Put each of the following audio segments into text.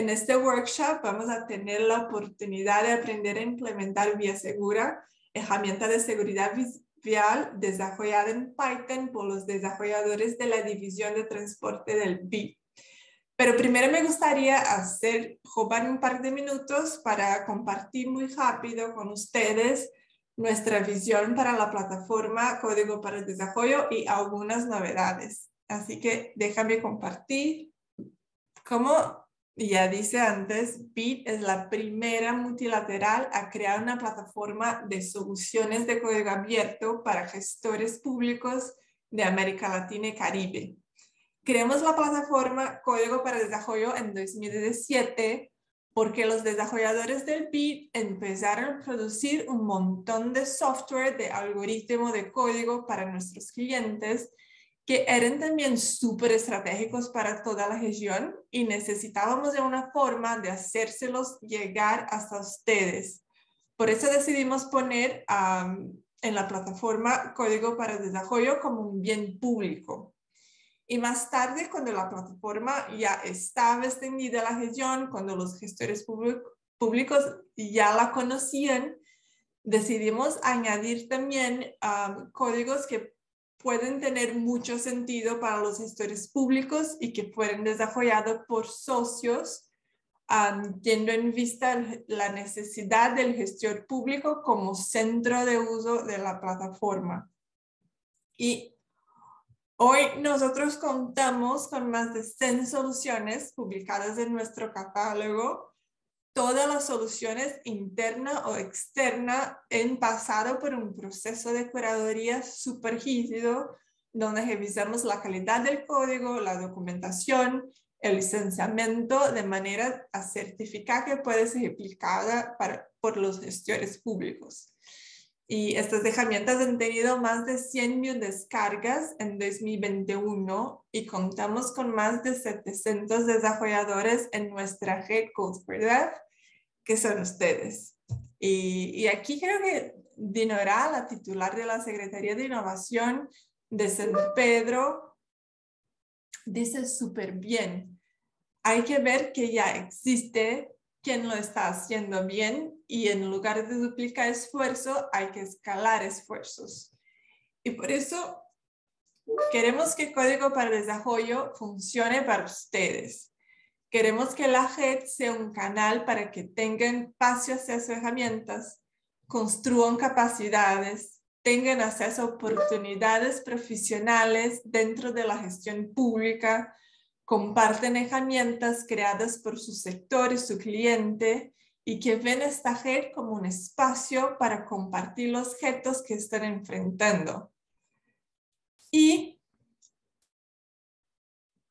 En este workshop vamos a tener la oportunidad de aprender a implementar vía segura, herramienta de seguridad vial desarrollada en Python por los desarrolladores de la División de Transporte del BI. Pero primero me gustaría hacer, robar un par de minutos para compartir muy rápido con ustedes nuestra visión para la plataforma Código para el Desarrollo y algunas novedades. Así que déjame compartir. Como ya dice antes, BIT es la primera multilateral a crear una plataforma de soluciones de código abierto para gestores públicos de América Latina y Caribe. Creamos la plataforma Código para Desarrollo en 2017 porque los desarrolladores del BIT empezaron a producir un montón de software de algoritmo de código para nuestros clientes que eran también súper estratégicos para toda la región y necesitábamos de una forma de hacérselos llegar hasta ustedes. Por eso decidimos poner en la plataforma Código para Desarrollo como un bien público. Y más tarde, cuando la plataforma ya estaba extendida a la región, cuando los gestores públicos ya la conocían, decidimos añadir también códigos que pueden tener mucho sentido para los gestores públicos y que pueden desarrollados por socios, teniendo en vista la necesidad del gestor público como centro de uso de la plataforma. Y hoy nosotros contamos con más de 100 soluciones publicadas en nuestro catálogo todas las soluciones interna o externa han pasado por un proceso de curaduría rígido donde revisamos la calidad del código, la documentación, el licenciamiento de manera a certificar que puede ser aplicada por los gestores públicos y estas herramientas han tenido más de 100.000 descargas en 2021 y contamos con más de 700 desarrolladores en nuestra red Code que son ustedes. Y, aquí creo que Dinora, la titular de la Secretaría de Innovación de San Pedro, dice súper bien. Hay que ver que ya existe quién lo está haciendo bien y en lugar de duplicar esfuerzo, hay que escalar esfuerzos. Y por eso queremos que Código para Desarrollo funcione para ustedes. Queremos que la red sea un canal para que tengan espacio a sus herramientas, construyan capacidades, tengan acceso a oportunidades profesionales dentro de la gestión pública, comparten herramientas creadas por su sector y su cliente, y que ven esta red como un espacio para compartir los retos que están enfrentando. Y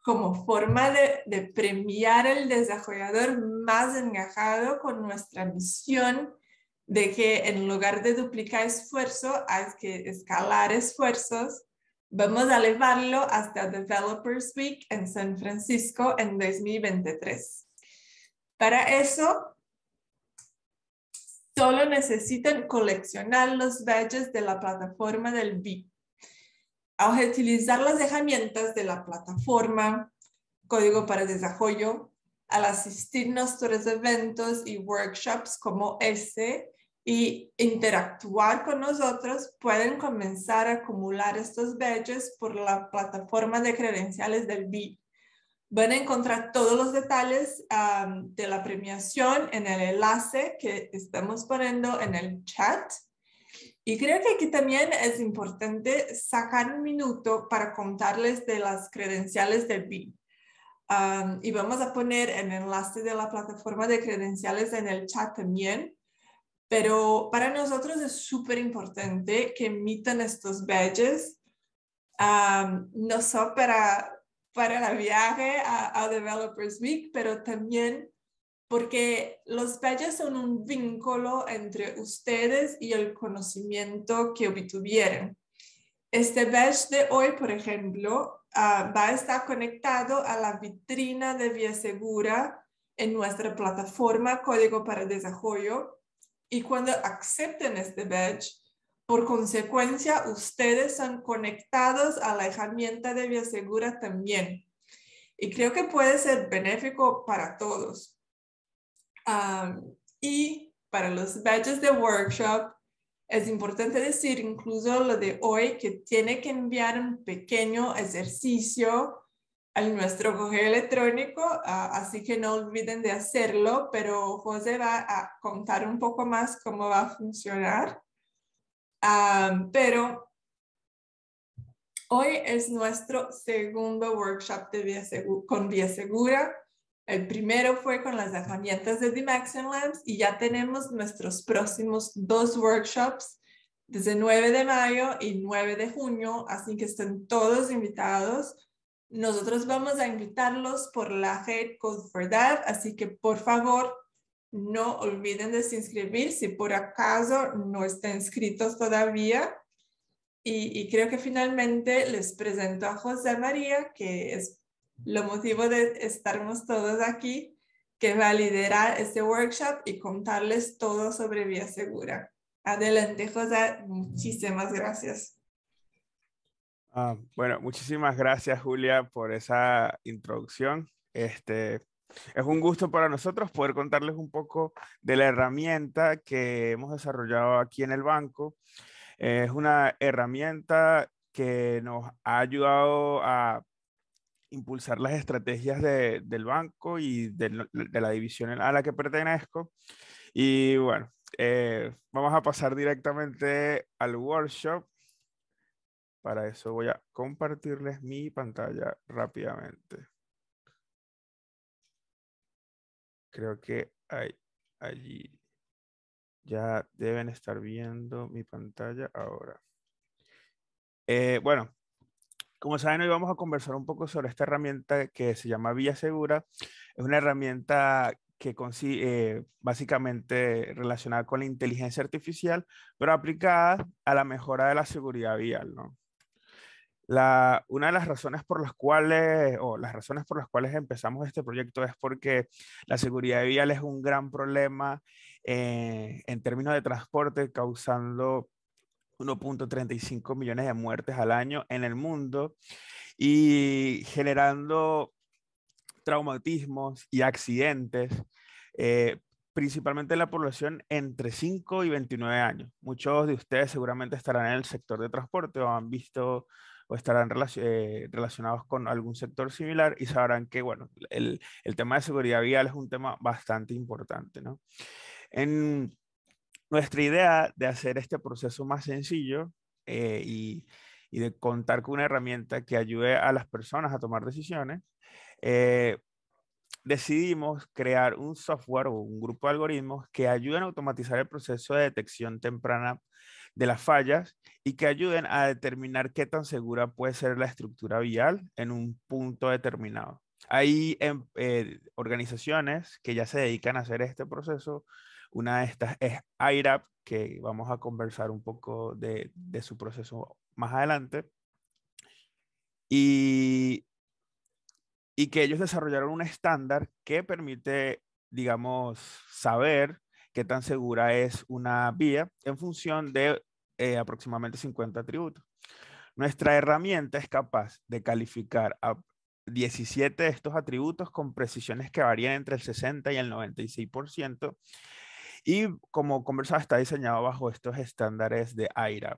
como forma de, premiar al desarrollador más engajado con nuestra misión de que en lugar de duplicar esfuerzo, hay que escalar esfuerzos, vamos a elevarlo hasta Developers Week en San Francisco en 2023. Para eso, Solo necesitan coleccionar los badges de la plataforma del BIP. Al utilizar las herramientas de la plataforma, código para desarrollo, al asistir nuestros eventos y workshops como ese y interactuar con nosotros, pueden comenzar a acumular estos badges por la plataforma de credenciales del BIP Van a encontrar todos los detalles de la premiación en el enlace que estamos poniendo en el chat. Y creo que aquí también es importante sacar un minuto para contarles de las credenciales del BIM. y vamos a poner el enlace de la plataforma de credenciales en el chat también. Pero para nosotros es súper importante que emitan estos badges, no solo para para el viaje a, Developers Week, pero también porque los badges son un vínculo entre ustedes y el conocimiento que obtuvieron. Este badge de hoy, por ejemplo, ah, va a estar conectado a la vitrina de Vía Segura en nuestra plataforma Código para Desarrollo. Y cuando acepten este badge, por consecuencia, ustedes son conectados a la herramienta de Biosegura también. Y creo que puede ser benéfico para todos. y para los badges de workshop, es importante decir incluso lo de hoy que tiene que enviar un pequeño ejercicio a nuestro correo electrónico, así que no olviden de hacerlo, pero José va a contar un poco más cómo va a funcionar pero hoy es nuestro segundo workshop de con Vía Segura. El primero fue con las herramientas de Dimaxion Labs y ya tenemos nuestros próximos dos workshops desde 9 de mayo y 9 de junio, así que estén todos invitados. Nosotros vamos a invitarlos por la red Code for Dev, así que por favor no olviden de inscribir si por acaso no están inscritos todavía. Y, creo que finalmente les presento a José María, que es lo motivo de estarmos todos aquí, que va a liderar este workshop y contarles todo sobre Vía Segura. Adelante, José. Muchísimas gracias. Ah, bueno, muchísimas gracias, Julia, por esa introducción. Este, es un gusto para nosotros poder contarles un poco de la herramienta que hemos desarrollado aquí en el banco. Eh, es una herramienta que nos ha ayudado a impulsar las estrategias del banco y de, la división a la que pertenezco. Y bueno, eh, vamos a pasar directamente al workshop. Para eso voy a compartirles mi pantalla rápidamente. Creo que hay allí. Ya deben estar viendo mi pantalla ahora. Eh, bueno, como saben, hoy vamos a conversar un poco sobre esta herramienta que se llama Vía Segura. Es una herramienta que consigue eh, básicamente relacionada con la inteligencia artificial, pero aplicada a la mejora de la seguridad vial, ¿no? una de las razones por las cuales, o las razones por las cuales empezamos este proyecto es porque la seguridad vial es un gran problema eh, en términos de transporte, causando 1.35 millones de muertes al año en el mundo y generando traumatismos y accidentes, eh, principalmente en la población entre 5 y 29 años. Muchos de ustedes seguramente estarán en el sector de transporte o han visto o estarán eh, relacionados con algún sector similar y sabrán que, bueno, el, el tema de seguridad vial es un tema bastante importante, ¿no? En nuestra idea de hacer este proceso más sencillo eh, y, y, de contar con una herramienta que ayude a las personas a tomar decisiones, eh, decidimos crear un software o un grupo de algoritmos que ayuden a automatizar el proceso de detección temprana de las fallas y que ayuden a determinar qué tan segura puede ser la estructura vial en un punto determinado. Hay em, eh, organizaciones que ya se dedican a hacer este proceso. Una de estas es IRAP, que vamos a conversar un poco de, su proceso más adelante. Y, y que ellos desarrollaron un estándar que permite, digamos, saber qué tan segura es una vía en función de eh, aproximadamente 50 atributos. Nuestra herramienta es capaz de calificar a 17 de estos atributos con precisiones que varían entre el 60 y el 96%. Y como conversaba, está diseñado bajo estos estándares de IRAP,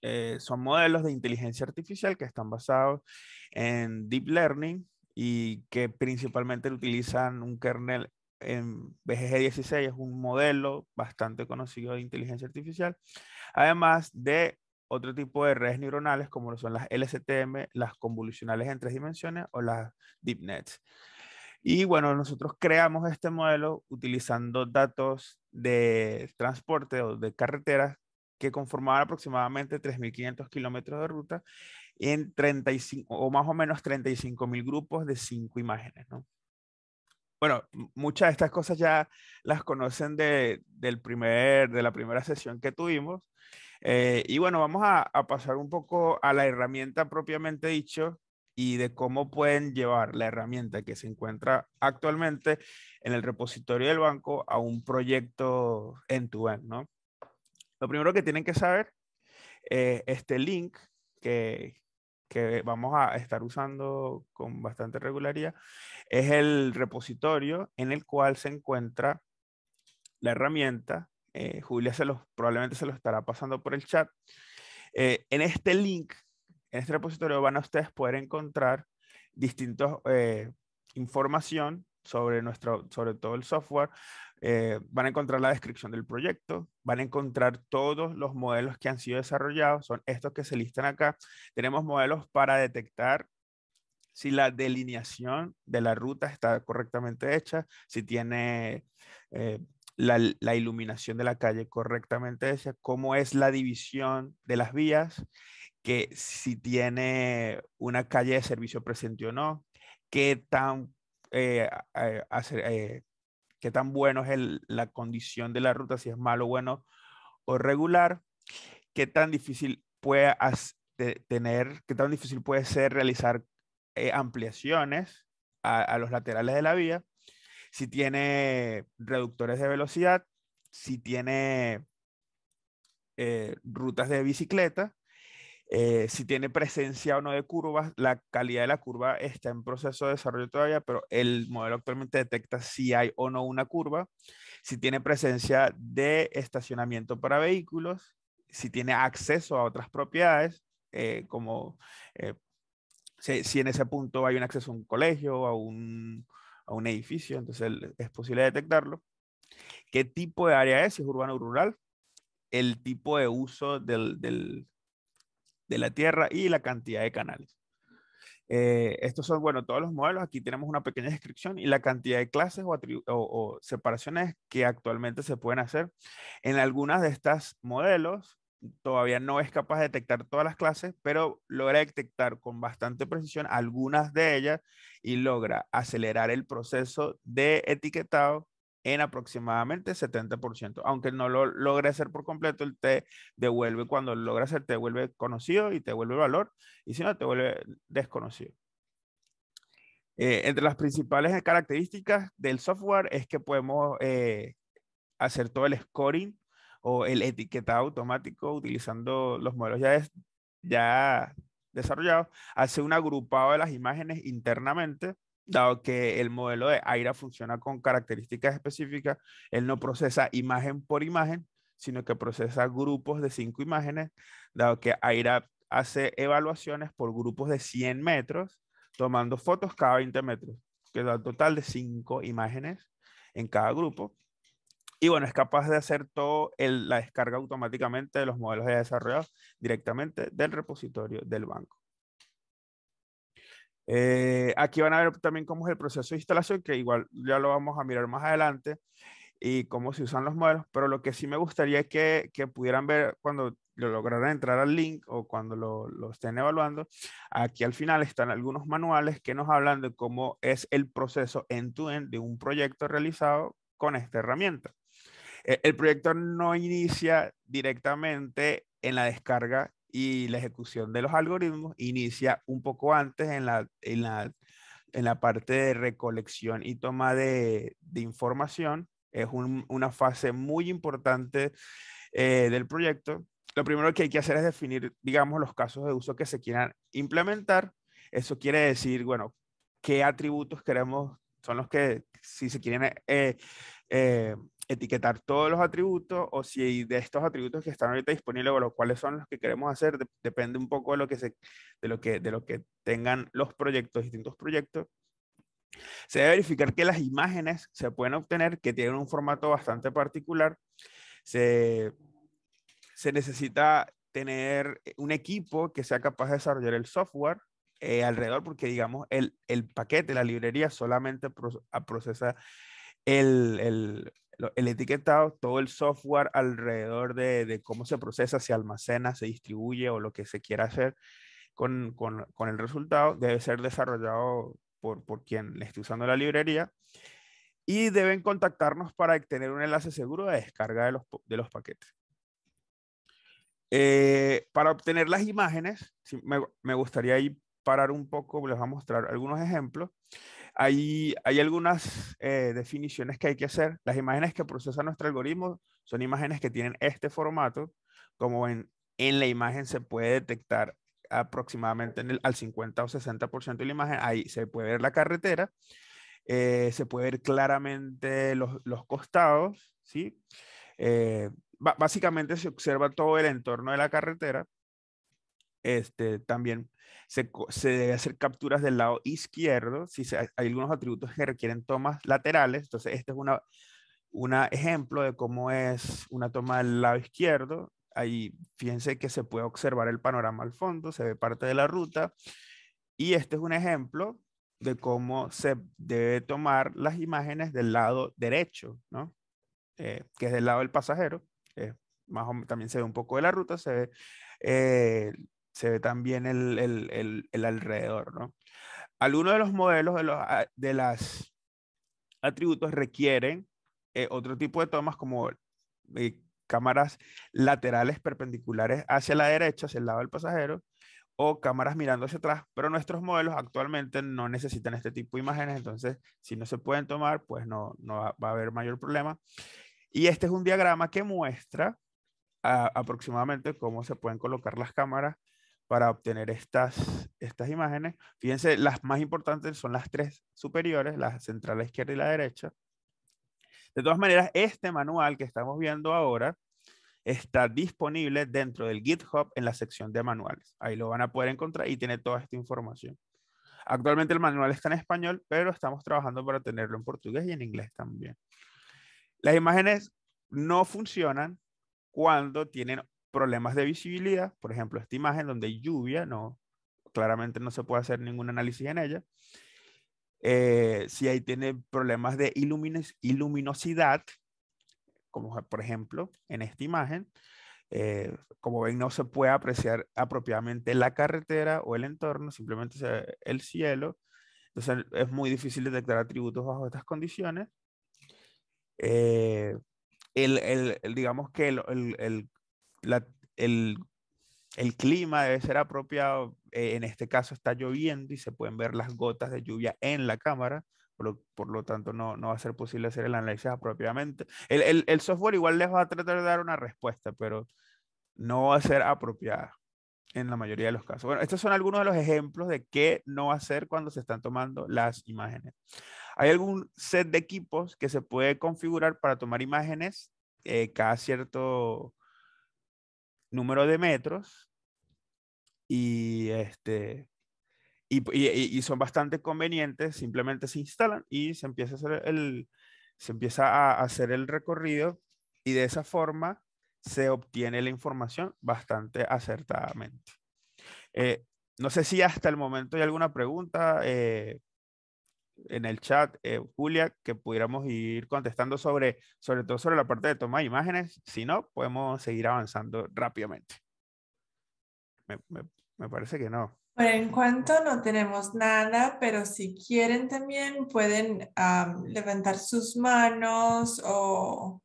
eh, son modelos de inteligencia artificial que están basados en deep learning y que principalmente utilizan un kernel en BGG16 es un modelo bastante conocido de inteligencia artificial, además de otro tipo de redes neuronales como lo son las LSTM, las convolucionales en tres dimensiones o las deep nets. Y bueno, nosotros creamos este modelo utilizando datos de transporte o de carreteras que conformaban aproximadamente 3.500 kilómetros de ruta en 35 o más o menos 35.000 grupos de cinco imágenes. ¿no? bueno, muchas de estas cosas ya las conocen de, del primer, de la primera sesión que tuvimos. Eh, y bueno, vamos a, pasar un poco a la herramienta propiamente dicho y de cómo pueden llevar la herramienta que se encuentra actualmente en el repositorio del banco a un proyecto en tu end ¿no? Lo primero que tienen que saber, eh, este link que, que vamos a estar usando con bastante regularidad, es el repositorio en el cual se encuentra la herramienta. Eh, Julia se los, probablemente se lo estará pasando por el chat. Eh, en este link, en este repositorio, van a ustedes poder encontrar distintos eh, información sobre, nuestro, sobre todo el software, eh, van a encontrar la descripción del proyecto, van a encontrar todos los modelos que han sido desarrollados, son estos que se listan acá. Tenemos modelos para detectar si la delineación de la ruta está correctamente hecha, si tiene eh, la, la, iluminación de la calle correctamente hecha, cómo es la división de las vías, que si tiene una calle de servicio presente o no, qué tan eh, eh, eh, qué tan bueno es la condición de la ruta, si es malo, bueno o regular, qué tan difícil puede tener, qué tan difícil puede ser realizar ampliaciones a, los laterales de la vía, si tiene reductores de velocidad, si tiene rutas de bicicleta eh, si tiene presencia o no de curvas, la calidad de la curva está en proceso de desarrollo todavía, pero el modelo actualmente detecta si hay o no una curva, si tiene presencia de estacionamiento para vehículos, si tiene acceso a otras propiedades, eh, como eh, si, en ese punto hay un acceso a un colegio, a un, a un edificio, entonces es posible detectarlo. ¿Qué tipo de área es? Si es urbano o rural. El tipo de uso del de la Tierra y la cantidad de canales. Eh, estos son, bueno, todos los modelos. Aquí tenemos una pequeña descripción y la cantidad de clases o, o separaciones que actualmente se pueden hacer. En algunas de estas modelos todavía no es capaz de detectar todas las clases, pero logra detectar con bastante precisión algunas de ellas y logra acelerar el proceso de etiquetado en aproximadamente 70%. Aunque no lo logre hacer por completo, el te devuelve, cuando lo logra hacer, te vuelve conocido y te vuelve valor, y si no, te vuelve desconocido. Eh, entre las principales características del software es que podemos eh, hacer todo el scoring o el etiquetado automático utilizando los modelos ya, ya desarrollados. Hace un agrupado de las imágenes internamente Dado que el modelo de AIRA funciona con características específicas, él no procesa imagen por imagen, sino que procesa grupos de cinco imágenes, dado que AIRA hace evaluaciones por grupos de 100 metros, tomando fotos cada 20 metros, que da un total de cinco imágenes en cada grupo. Y bueno, es capaz de hacer toda la descarga automáticamente de los modelos de desarrollo directamente del repositorio del banco. Eh, aquí van a ver también cómo es el proceso de instalación, que igual ya lo vamos a mirar más adelante, y cómo se usan los modelos, pero lo que sí me gustaría es que, pudieran ver cuando lo lograran entrar al link o cuando lo, estén evaluando, aquí al final están algunos manuales que nos hablan de cómo es el proceso end to -end de un proyecto realizado con esta herramienta. E, el proyecto no inicia directamente en la descarga y la ejecución de los algoritmos inicia un poco antes en la, en la, en la parte de recolección y toma de, de información. Es una fase muy importante eh, del proyecto. Lo primero que hay que hacer es definir, digamos, los casos de uso que se quieran implementar. Eso quiere decir, bueno, qué atributos queremos, son los que si se quieren eh, eh, etiquetar todos los atributos o si de estos atributos que están ahorita disponibles o los cuales son los que queremos hacer, depende un poco de lo, que se, de, lo que, de lo que tengan los proyectos, distintos proyectos. Se debe verificar que las imágenes se pueden obtener, que tienen un formato bastante particular. Se, necesita tener un equipo que sea capaz de desarrollar el software eh, alrededor, porque digamos, el, el paquete, la librería solamente procesa el, el etiquetado, todo el software alrededor de, cómo se procesa, se almacena, se distribuye o lo que se quiera hacer con, el resultado, debe ser desarrollado por, quien le esté usando la librería y deben contactarnos para tener un enlace seguro de descarga de los, paquetes. Eh, para obtener las imágenes, me, me gustaría ahí parar un poco, les voy a mostrar algunos ejemplos. Hay, algunas eh, definiciones que hay que hacer. Las imágenes que procesa nuestro algoritmo son imágenes que tienen este formato. Como en, en la imagen se puede detectar aproximadamente al 50 o 60% de la imagen, ahí se puede ver la carretera, eh, se puede ver claramente los, costados, ¿sí? Eh, básicamente se observa todo el entorno de la carretera. Este, también se, debe hacer capturas del lado izquierdo. Si hay algunos atributos que requieren tomas laterales, entonces este es una, una ejemplo de cómo es una toma del lado izquierdo. Ahí fíjense que se puede observar el panorama al fondo, se ve parte de la ruta. Y este es un ejemplo de cómo se debe tomar las imágenes del lado derecho, ¿no? Eh, que es del lado del pasajero. Eh, más también se ve un poco de la ruta, se ve eh, se ve también el, alrededor, ¿no? Algunos de los modelos de, los, ah, de las atributos requieren eh, otro tipo de tomas como eh, cámaras laterales perpendiculares hacia la derecha, hacia el lado del pasajero, o cámaras mirando hacia atrás, pero nuestros modelos actualmente no necesitan este tipo de imágenes, entonces si no se pueden tomar, pues no, no va, a haber mayor problema. Y este es un diagrama que muestra ah, aproximadamente cómo se pueden colocar las cámaras para obtener estas, estas imágenes. Fíjense, las más importantes son las tres superiores, la central, izquierda y la derecha. De todas maneras, este manual que estamos viendo ahora está disponible dentro del GitHub en la sección de manuales. Ahí lo van a poder encontrar y tiene toda esta información. Actualmente el manual está en español, pero estamos trabajando para tenerlo en portugués y en inglés también. Las imágenes no funcionan cuando tienen problemas de visibilidad, por ejemplo, esta imagen donde hay lluvia, no, claramente no se puede hacer ningún análisis en ella. Eh, si ahí tiene problemas de iluminosidad, como por ejemplo en esta imagen, eh, como ven no se puede apreciar apropiadamente la carretera o el entorno, simplemente se ve el cielo. Entonces es muy difícil detectar atributos bajo estas condiciones. Eh, el, el, digamos que el, el, clima debe ser apropiado. Eh, en este caso está lloviendo y se pueden ver las gotas de lluvia en la cámara. Por lo, por lo tanto, no, no va a ser posible hacer el análisis apropiadamente. El, el, software igual les va a tratar de dar una respuesta, pero no va a ser apropiada en la mayoría de los casos. Bueno, estos son algunos de los ejemplos de qué no hacer cuando se están tomando las imágenes. Hay algún set de equipos que se puede configurar para tomar imágenes eh, cada cierto número de metros y, este, y, son bastante convenientes, simplemente se instalan y se empieza a hacer el, se empieza a hacer el recorrido y de esa forma se obtiene la información bastante acertadamente. Eh, no sé si hasta el momento hay alguna pregunta, eh, en el chat, eh, Julia, que pudiéramos ir contestando sobre, sobre todo sobre la parte de tomar imágenes. Si no, podemos seguir avanzando rápidamente. Me, parece que no. Por en cuanto no tenemos nada, pero si quieren también pueden levantar sus manos o,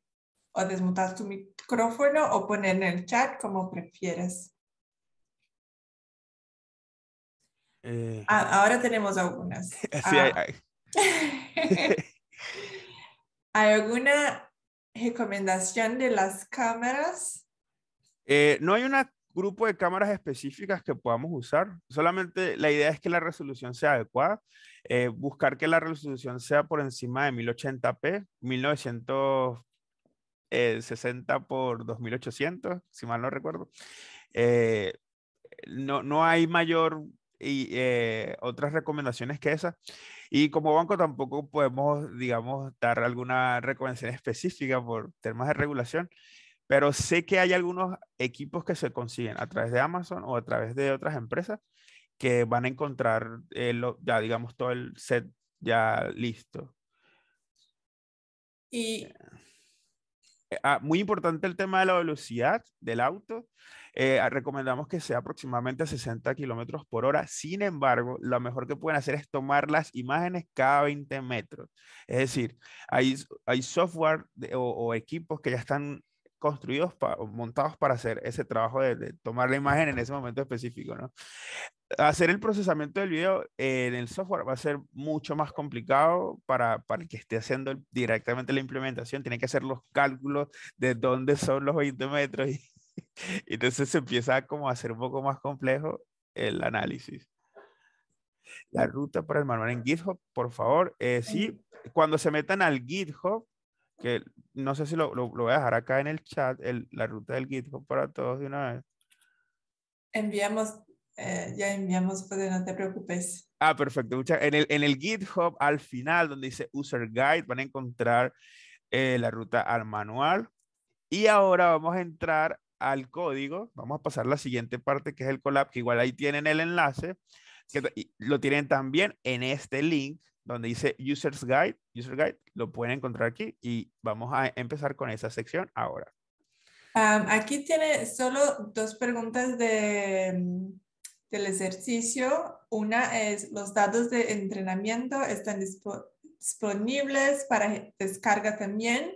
o desmutar tu micrófono o poner en el chat como prefieras. Eh, ah, ahora tenemos algunas. Ah. hay, alguna recomendación de las cámaras? Eh, no hay un grupo de cámaras específicas que podamos usar. Solamente la idea es que la resolución sea adecuada. Eh, buscar que la resolución sea por encima de 1080p, 1960 por 2800, si mal no recuerdo. no, no hay mayor y eh, otras recomendaciones que esas. Y como banco tampoco podemos, digamos, dar alguna recomendación específica por temas de regulación, pero sé que hay algunos equipos que se consiguen a través de Amazon o a través de otras empresas que van a encontrar eh, ya, digamos, todo el set ya listo. Y eh. Eh, ah, muy importante el tema de la velocidad del auto. Eh, ah, recomendamos que sea aproximadamente 60 kilómetros por hora. Sin embargo, lo mejor que pueden hacer es tomar las imágenes cada 20 metros. Es decir, hay, hay software o, equipos que ya están construidos o montados para hacer ese trabajo de, de, tomar la imagen en ese momento específico. ¿no? hacer el procesamiento del video en el software va a ser mucho más complicado para, para el que esté haciendo directamente la implementación. Tiene que hacer los cálculos de dónde son los 20 metros y, entonces se empieza como a hacer un poco más complejo el análisis. La ruta para el manual en GitHub, por favor. Eh, sí, cuando se metan al GitHub, que no sé si lo, lo, voy a dejar acá en el chat, la ruta del GitHub para todos de una vez. Enviamos eh, ya enviamos, pues no te preocupes. Ah, perfecto. en, el, en el GitHub, al final, donde dice User Guide, van a encontrar eh, la ruta al manual. Y ahora vamos a entrar al código. Vamos a pasar la siguiente parte, que es el collab, que igual ahí tienen el enlace. Que lo tienen también en este link donde dice User Guide. User Guide lo pueden encontrar aquí y vamos a empezar con esa sección ahora. aquí tiene solo dos preguntas de, del ejercicio. Una es los datos de entrenamiento están disponibles para descarga también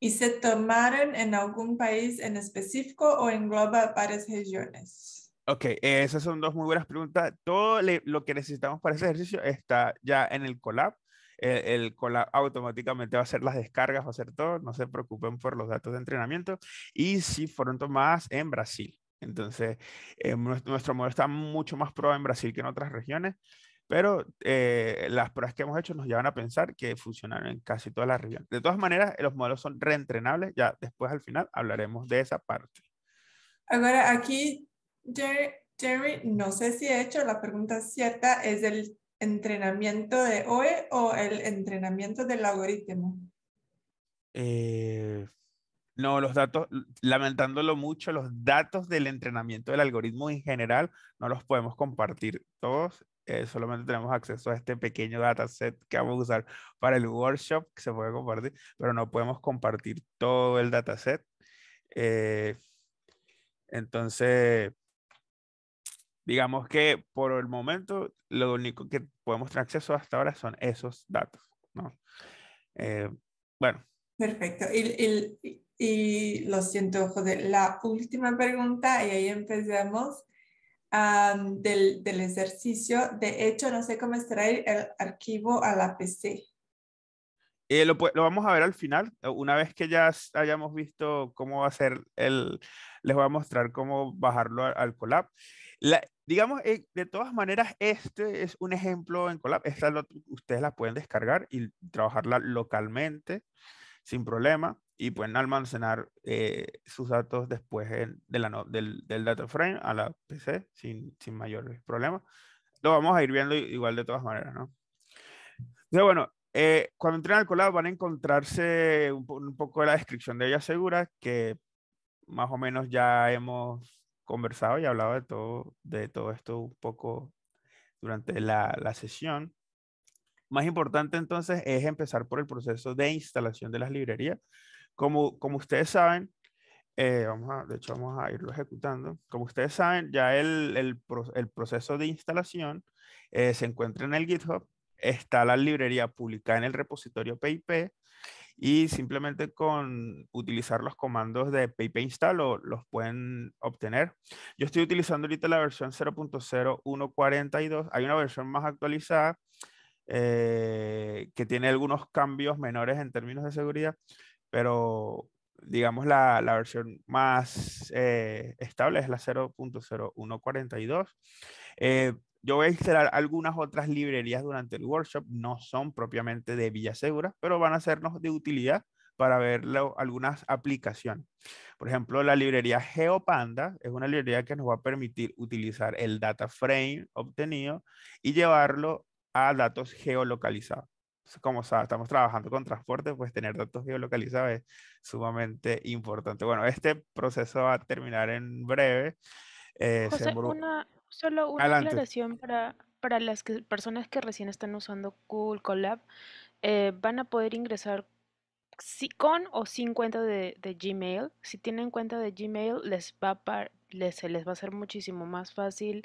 y se tomaron en algún país en específico o engloba varias regiones. Ok, esas son dos muy buenas preguntas. Todo lo que necesitamos para ese ejercicio está ya en el Colab. E-, el, Colab automáticamente va a hacer las descargas, va a hacer todo. No se preocupen por los datos de entrenamiento. Y si fueron tomadas en Brasil. Entonces, eh, nuestro modelo está mucho más pro en Brasil que en otras regiones, pero eh, las pruebas que hemos hecho nos llevan a pensar que funcionaron en casi todas las regiones. De todas maneras, los modelos son reentrenables, ya después al final hablaremos de esa parte. Ahora, aquí, Jerry, no sé si he hecho la pregunta cierta, ¿es el entrenamiento de OE o el entrenamiento del algoritmo? Eh, no, los datos, lamentándolo mucho, los datos del entrenamiento del algoritmo en general no los podemos compartir todos. Eh, solamente tenemos acceso a este pequeño dataset que vamos a usar para el workshop, que se puede compartir, pero no podemos compartir todo el dataset. Eh, entonces, digamos que por el momento, lo único que podemos tener acceso hasta ahora son esos datos. ¿no? Eh, bueno. Perfecto. el, y lo siento, joder, la última pregunta y ahí empezamos del, del, ejercicio. De hecho, no sé cómo extraer el archivo a la PC. Eh, lo, lo, vamos a ver al final. Eh, una vez que ya hayamos visto cómo va a ser el, les voy a mostrar cómo bajarlo al, Colab. digamos, eh, de todas maneras, este es un ejemplo en Colab. Esta ustedes la pueden descargar y trabajarla localmente sin problema y pueden almacenar eh, sus datos después de la, del, del, data frame a la PC sin, sin mayores problemas. Lo vamos a ir viendo igual de todas maneras, ¿no? Entonces, bueno, eh, cuando entren al colab van a encontrarse un, poco de la descripción de ella segura, que más o menos ya hemos conversado y hablado de todo, de todo esto un poco durante la, la sesión. Más importante entonces es empezar por el proceso de instalación de las librerías como, como ustedes saben, eh, vamos a, de hecho vamos a irlo ejecutando. Como ustedes saben, ya el, el, el proceso de instalación eh, se encuentra en el GitHub, está la librería publicada en el repositorio PIP y simplemente con utilizar los comandos de PIP install los pueden obtener. Yo estoy utilizando ahorita la versión 0.0142, hay una versión más actualizada eh, que tiene algunos cambios menores en términos de seguridad, pero digamos la, la versión más eh, estable es la 0.0142. Eh, yo voy a instalar algunas otras librerías durante el workshop, no son propiamente de Segura, pero van a sernos de utilidad para ver algunas aplicaciones. Por ejemplo, la librería GeoPanda es una librería que nos va a permitir utilizar el data frame obtenido y llevarlo a datos geolocalizados como estamos trabajando con transporte, pues tener datos geolocalizados es sumamente importante. Bueno, este proceso va a terminar en breve. Eh, solo una para, las personas que recién están usando Google Colab. Eh, van a poder ingresar si, con o sin cuenta de, Gmail. Si tienen cuenta de Gmail, les va a les, va a ser muchísimo más fácil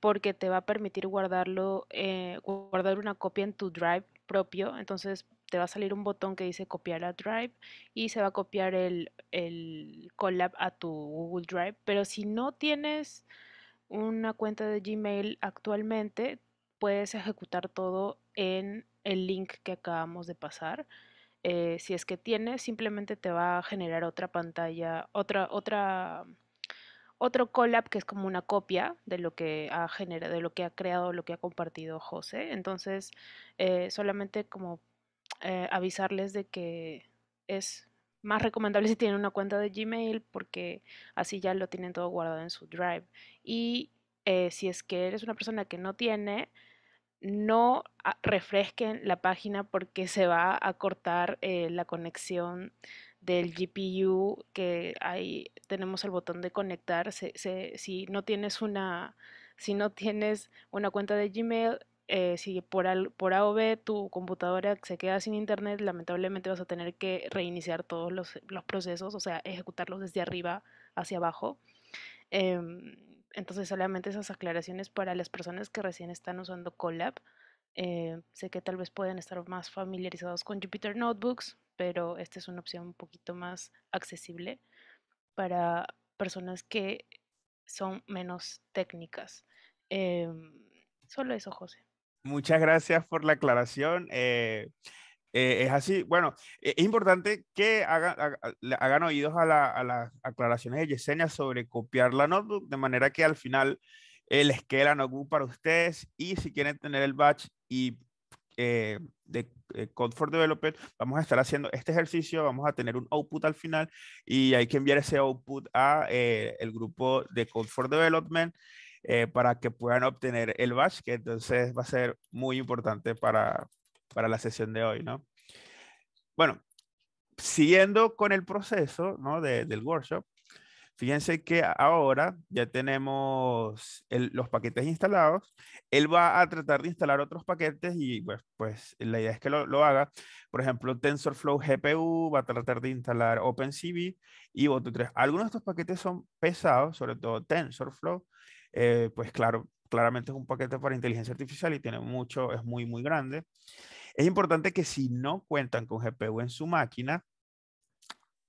porque te va a permitir guardarlo, eh, guardar una copia en tu Drive propio, entonces te va a salir un botón que dice copiar a Drive y se va a copiar el, el collab a tu Google Drive. Pero si no tienes una cuenta de Gmail actualmente, puedes ejecutar todo en el link que acabamos de pasar. Eh, si es que tienes, simplemente te va a generar otra pantalla, otra, otra otro collab que es como una copia de lo que ha de lo que ha creado, lo que ha compartido José. Entonces, eh, solamente como eh, avisarles de que es más recomendable si tienen una cuenta de Gmail porque así ya lo tienen todo guardado en su Drive. Y eh, si es que eres una persona que no tiene, no ah, refresquen la página porque se va a cortar la conexión del GPU que ahí tenemos el botón de conectar. si no tienes una, si no tienes una cuenta de Gmail, eh, si por, al, por A tu computadora se queda sin internet, lamentablemente vas a tener que reiniciar todos los, procesos, o sea, ejecutarlos desde arriba hacia abajo. Em, entonces, solamente esas aclaraciones para las personas que recién están usando Colab. Eh, sé que tal vez pueden estar más familiarizados con Jupyter Notebooks, pero esta es una opción un poquito más accesible para personas que son menos técnicas. Em, solo eso, José. Muchas gracias por la aclaración. Eh, eh, es así, bueno, e, es importante que hagan, oídos a, las aclaraciones de Yesenia sobre copiar la notebook, de manera que al final les quede la notebook para ustedes y si quieren tener el batch y eh, de eh, Code for Developer, vamos a estar haciendo este ejercicio, vamos a tener un output al final y hay que enviar ese output a eh, el grupo de Code for Development para que puedan obtener el badge que entonces va a ser muy importante para, para la sesión de hoy, ¿no? Bueno, siguiendo con el proceso ¿no? del workshop, Fíjense que ahora ya tenemos los paquetes instalados. Él va a tratar de instalar otros paquetes y pues, pues la idea es que lo, haga. Por ejemplo, TensorFlow GPU va a tratar de instalar OpenCV y Boto3. Algunos de estos paquetes son pesados, sobre todo TensorFlow. Eh, pues claro, claramente es un paquete para inteligencia artificial y tiene mucho, es muy, muy grande. Es importante que si no cuentan con GPU en su máquina,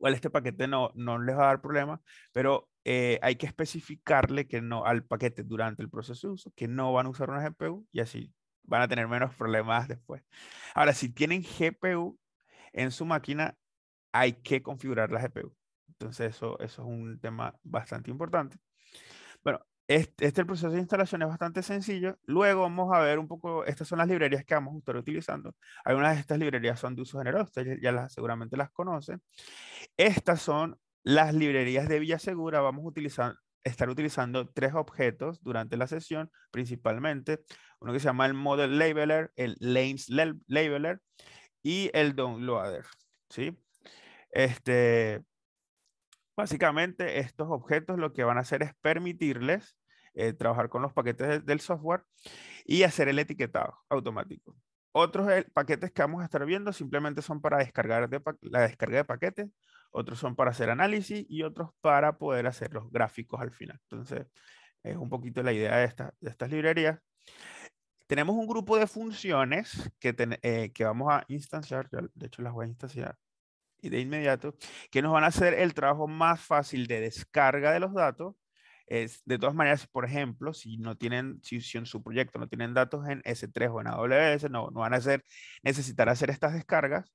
este paquete no, no les va a dar problema, pero eh, hay que especificarle que no al paquete durante el proceso de uso que no van a usar una GPU y así van a tener menos problemas después. Ahora, si tienen GPU en su máquina, hay que configurar la GPU. Entonces, eso, eso es un tema bastante importante. Bueno, este, este, proceso de instalación es bastante sencillo. Luego vamos a ver un poco, estas son las librerías que vamos a estar utilizando. Algunas de estas librerías son de uso general, ustedes ya las, seguramente las conocen. Estas son las librerías de Segura. Vamos a estar utilizando tres objetos durante la sesión, principalmente. Uno que se llama el Model Labeler, el Lanes Labeler y el Downloader. ¿sí? Este, básicamente, estos objetos lo que van a hacer es permitirles eh, trabajar con los paquetes del software y hacer el etiquetado automático. Otros eh, paquetes que vamos a estar viendo simplemente son para descargar la descarga de paquetes, otros son para hacer análisis y otros para poder hacer los gráficos al final. Entonces, es un poquito la idea de, estas librerías. Tenemos un grupo de funciones que, eh, vamos a instanciar, de hecho las voy a instanciar y de inmediato, que nos van a hacer el trabajo más fácil de descarga de los datos de todas maneras, por ejemplo, si no tienen, si, en su proyecto no tienen datos en S3 o en AWS, no, van a hacer, necesitar hacer estas descargas.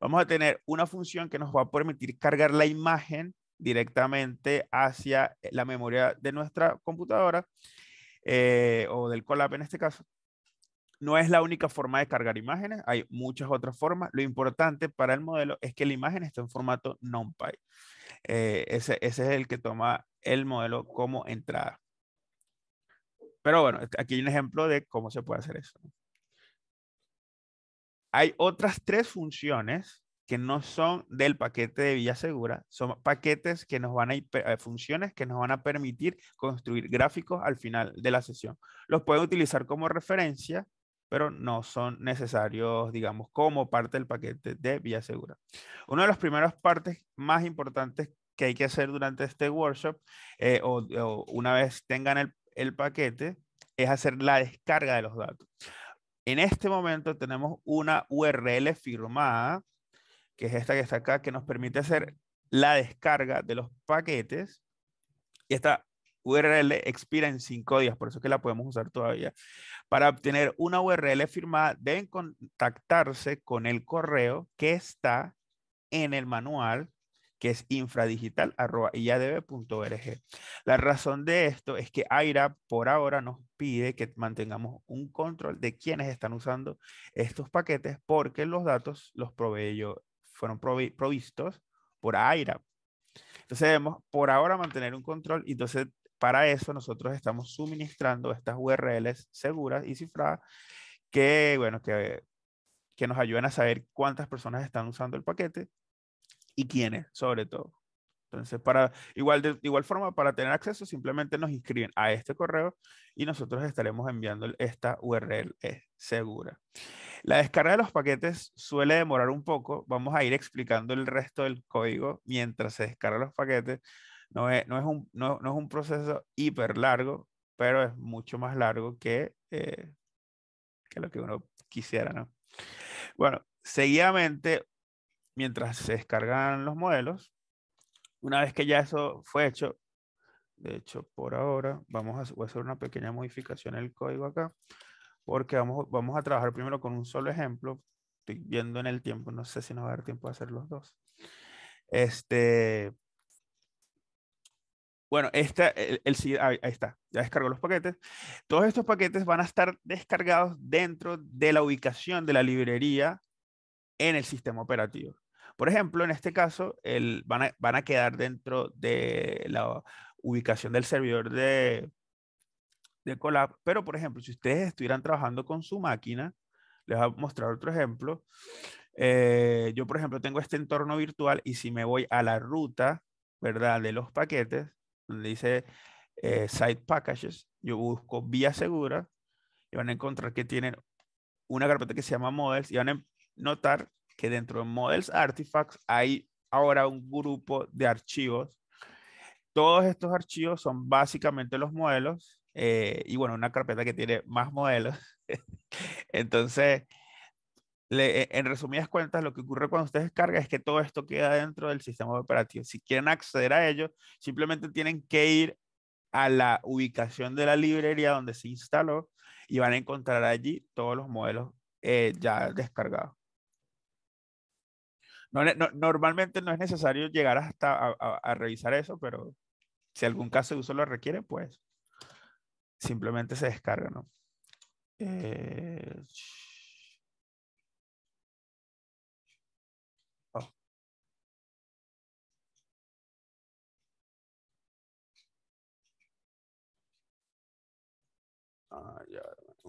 Vamos a tener una función que nos va a permitir cargar la imagen directamente hacia eh, la memoria de nuestra computadora eh, o del Colab en este caso. No es la única forma de cargar imágenes, hay muchas otras formas. Lo importante para el modelo es que la imagen está en formato NumPy. Eh, ese, es el que toma el modelo como entrada. Pero bueno, este, aquí hay un ejemplo de cómo se puede hacer eso. Hay otras tres funciones que no son del paquete de Vía Segura, son paquetes que nos van a, eh, funciones que nos van a permitir construir gráficos al final de la sesión. Los pueden utilizar como referencia pero no son necesarios, digamos, como parte del paquete de Vía Segura. Una de las primeras partes más importantes que hay que hacer durante este workshop, eh, o, una vez tengan el, paquete, es hacer la descarga de los datos. En este momento tenemos una URL firmada, que es esta que está acá, que nos permite hacer la descarga de los paquetes. Y esta URL expira en cinco días, por eso que la podemos usar todavía. Para obtener una URL firmada, deben contactarse con el correo que está en el manual que es infradigital.org La razón de esto es que AIRA por ahora nos pide que mantengamos un control de quienes están usando estos paquetes porque los datos los provee fueron provistos por AIRA. Entonces debemos por ahora mantener un control y entonces para eso nosotros estamos suministrando estas URLs seguras y cifradas que, bueno, que, que nos ayuden a saber cuántas personas están usando el paquete y quiénes, sobre todo. Entonces, para, igual de igual forma, para tener acceso, simplemente nos inscriben a este correo y nosotros estaremos enviando esta URL e segura. La descarga de los paquetes suele demorar un poco. Vamos a ir explicando el resto del código mientras se descargan los paquetes no es, es, un, proceso hiper largo, pero es mucho más largo eh, que, lo que uno quisiera, ¿no? Bueno, seguidamente, mientras se descargan los modelos, una vez que ya eso fue hecho, de hecho, por ahora, vamos a, voy a hacer una pequeña modificación en el código acá, porque vamos, vamos a trabajar primero con un solo ejemplo. Estoy viendo en el tiempo, no sé si nos va a dar tiempo de hacer los dos. Este, bueno, el, ahí está, ya descargó los paquetes. Todos estos paquetes van a estar descargados dentro de la ubicación de la librería en el sistema operativo. Por ejemplo, en este caso, el, van, a, van, a, quedar dentro de la ubicación del servidor de, de Colab. Pero, por ejemplo, si ustedes estuvieran trabajando con su máquina, les voy a mostrar otro ejemplo. Eh, yo, por ejemplo, tengo este entorno virtual y si me voy a la ruta, ¿verdad? De los paquetes, donde dice eh, Side Site Packages, yo busco vía segura y van a encontrar que tienen una carpeta que se llama Models y van a notar que dentro de Models Artifacts hay ahora un grupo de archivos. Todos estos archivos son básicamente los modelos eh, y bueno, una carpeta que tiene más modelos. Entonces, eh, en resumidas cuentas, lo que ocurre cuando usted descarga es que todo esto queda dentro del sistema operativo. Si quieren acceder a ello, simplemente tienen que ir a la ubicación de la librería donde se instaló y van a encontrar allí todos los modelos eh, ya descargados. normalmente no es necesario llegar hasta a, revisar eso, pero si algún caso de uso lo requiere, pues simplemente se descarga, ¿no? Eh,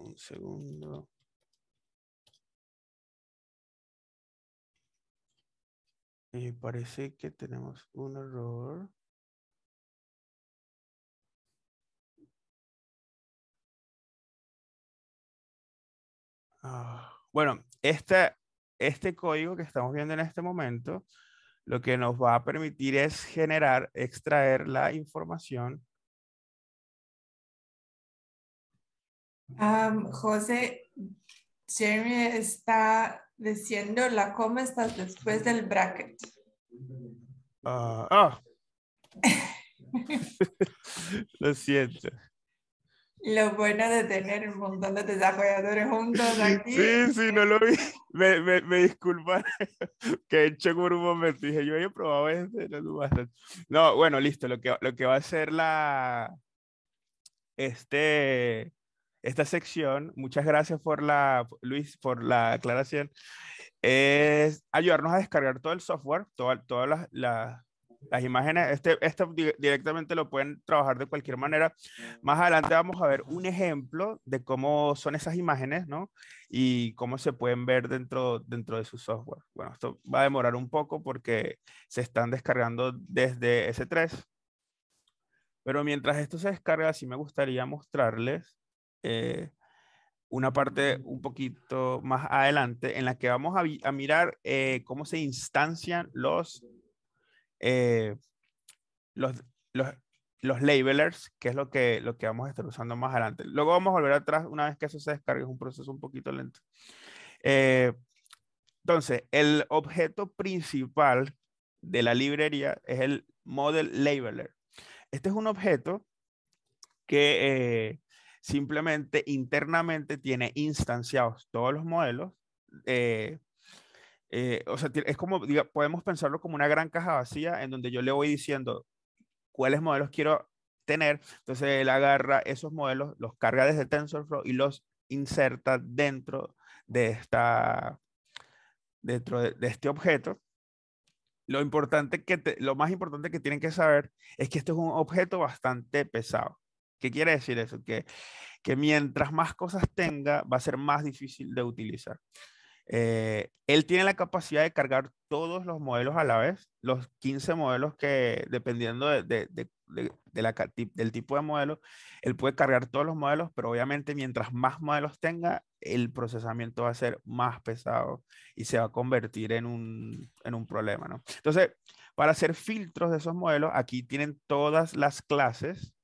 un segundo. Y parece que tenemos un error. Ah, bueno, este, este código que estamos viendo en este momento, lo que nos va a permitir es generar, extraer la información José, Jeremy está diciendo la coma está después del bracket. ah. ah. Lo siento. Lo bueno de tener un montón de desarrolladores juntos aquí. Sí, sí, no lo vi. Me, me, disculpa que he hecho por un momento. Dije, yo he probado este, no No, bueno, listo. Lo que, lo que va a ser la. Este esta sección, muchas gracias por la, Luis, por la aclaración, es ayudarnos a descargar todo el software, todas las, las imágenes. Este, directamente lo pueden trabajar de cualquier manera. Más adelante vamos a ver un ejemplo de cómo son esas imágenes, ¿no? Y cómo se pueden ver dentro, dentro de su software. Bueno, esto va a demorar un poco porque se están descargando desde S3. Pero mientras esto se descarga, sí me gustaría mostrarles eh, una parte un poquito más adelante en la que vamos a, mirar eh, cómo se instancian eh, los, los, los, labelers, que es lo que, lo que vamos a estar usando más adelante. Luego vamos a volver atrás una vez que eso se descargue, es un proceso un poquito lento. entonces, el objeto principal de la librería es el model labeler. Este es un objeto que simplemente internamente tiene instanciados todos los modelos. Eh, eh, o sea, es como, podemos pensarlo como una gran caja vacía en donde yo le voy diciendo cuáles modelos quiero tener. Entonces él agarra esos modelos, los carga desde TensorFlow y los inserta dentro de esta dentro de, este objeto. Lo importante que lo más importante que tienen que saber es que esto es un objeto bastante pesado. ¿Qué quiere decir eso? Que, que mientras más cosas tenga, va a ser más difícil de utilizar. Eh, él tiene la capacidad de cargar todos los modelos a la vez, los 15 modelos que, dependiendo de, de, de, de la, del tipo de modelo, él puede cargar todos los modelos, pero obviamente mientras más modelos tenga, el procesamiento va a ser más pesado y se va a convertir en un, en un problema, ¿no? Entonces, para hacer filtros de esos modelos, aquí tienen todas las clases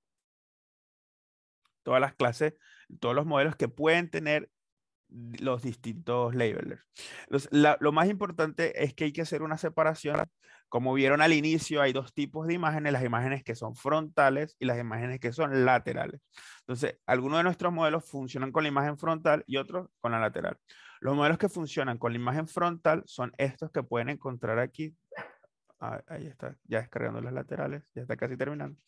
todas las clases, todos los modelos que pueden tener los distintos labelers. lo más importante es que hay que hacer una separación. Como vieron al inicio, hay dos tipos de imágenes, las imágenes que son frontales y las imágenes que son laterales. Entonces, algunos de nuestros modelos funcionan con la imagen frontal y otros con la lateral. Los modelos que funcionan con la imagen frontal son estos que pueden encontrar aquí. Ah, ahí está, ya descargando las laterales, ya está casi terminando.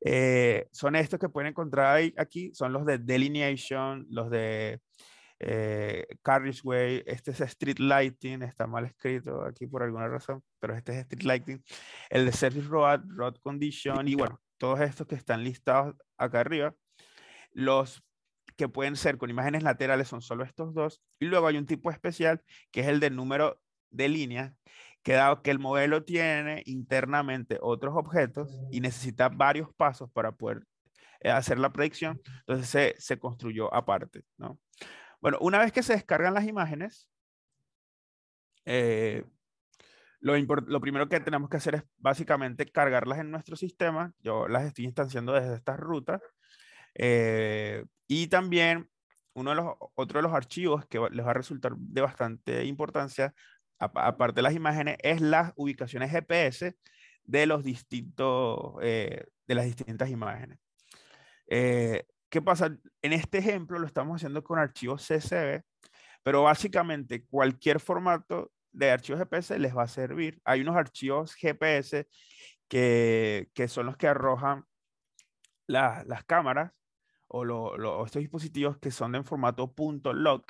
Eh, son estos que pueden encontrar ahí, aquí, son los de delineation, los de eh, carriageway, este es street lighting, está mal escrito aquí por alguna razón, pero este es street lighting, el de service road, road condition y bueno, todos estos que están listados acá arriba. Los que pueden ser con imágenes laterales son solo estos dos. Y luego hay un tipo especial que es el de número de líneas, que dado que el modelo tiene internamente otros objetos y necesita varios pasos para poder eh, hacer la predicción, entonces se, se construyó aparte, ¿no? Bueno, una vez que se descargan las imágenes, eh, lo, lo, primero que tenemos que hacer es básicamente cargarlas en nuestro sistema. Yo las estoy instanciando desde estas rutas. Eh, y también uno de los, otro de los archivos que les va a resultar de bastante importancia aparte de las imágenes, es las ubicaciones GPS de, los distintos, eh, de las distintas imágenes. Eh, ¿Qué pasa? En este ejemplo lo estamos haciendo con archivos CSV, pero básicamente cualquier formato de archivos GPS les va a servir. Hay unos archivos GPS que, son los que arrojan las cámaras o los estos dispositivos que son en formato .log,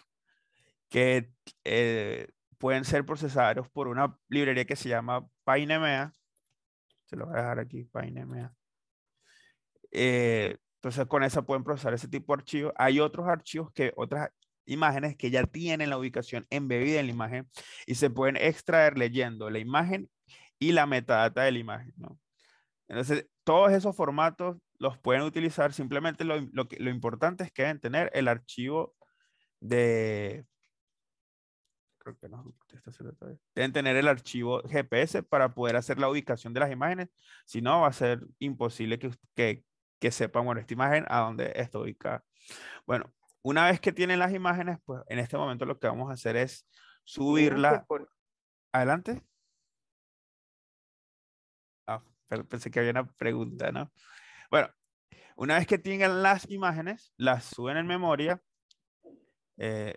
que eh, pueden ser procesados por una librería que se llama PyNemea. Se lo voy a dejar aquí, PyNemea. Eh, entonces con esa pueden procesar ese tipo de archivos. Hay otros archivos que otras imágenes que ya tienen la ubicación embebida en la imagen y se pueden extraer leyendo la imagen y la metadata de la imagen. Entonces, todos esos formatos los pueden utilizar. Simplemente lo, lo, lo importante es que deben tener el archivo de, que Deben tener el archivo GPS para poder hacer la ubicación de las imágenes. Si no, va a ser imposible que, que, que sepan, bueno, esta imagen a dónde está ubicada. Bueno, una vez que tienen las imágenes, pues en este momento lo que vamos a hacer es subirla. Adelante. Ah, pensé que había una pregunta, ¿no? Bueno, una vez que tengan las imágenes, las suben en memoria eh,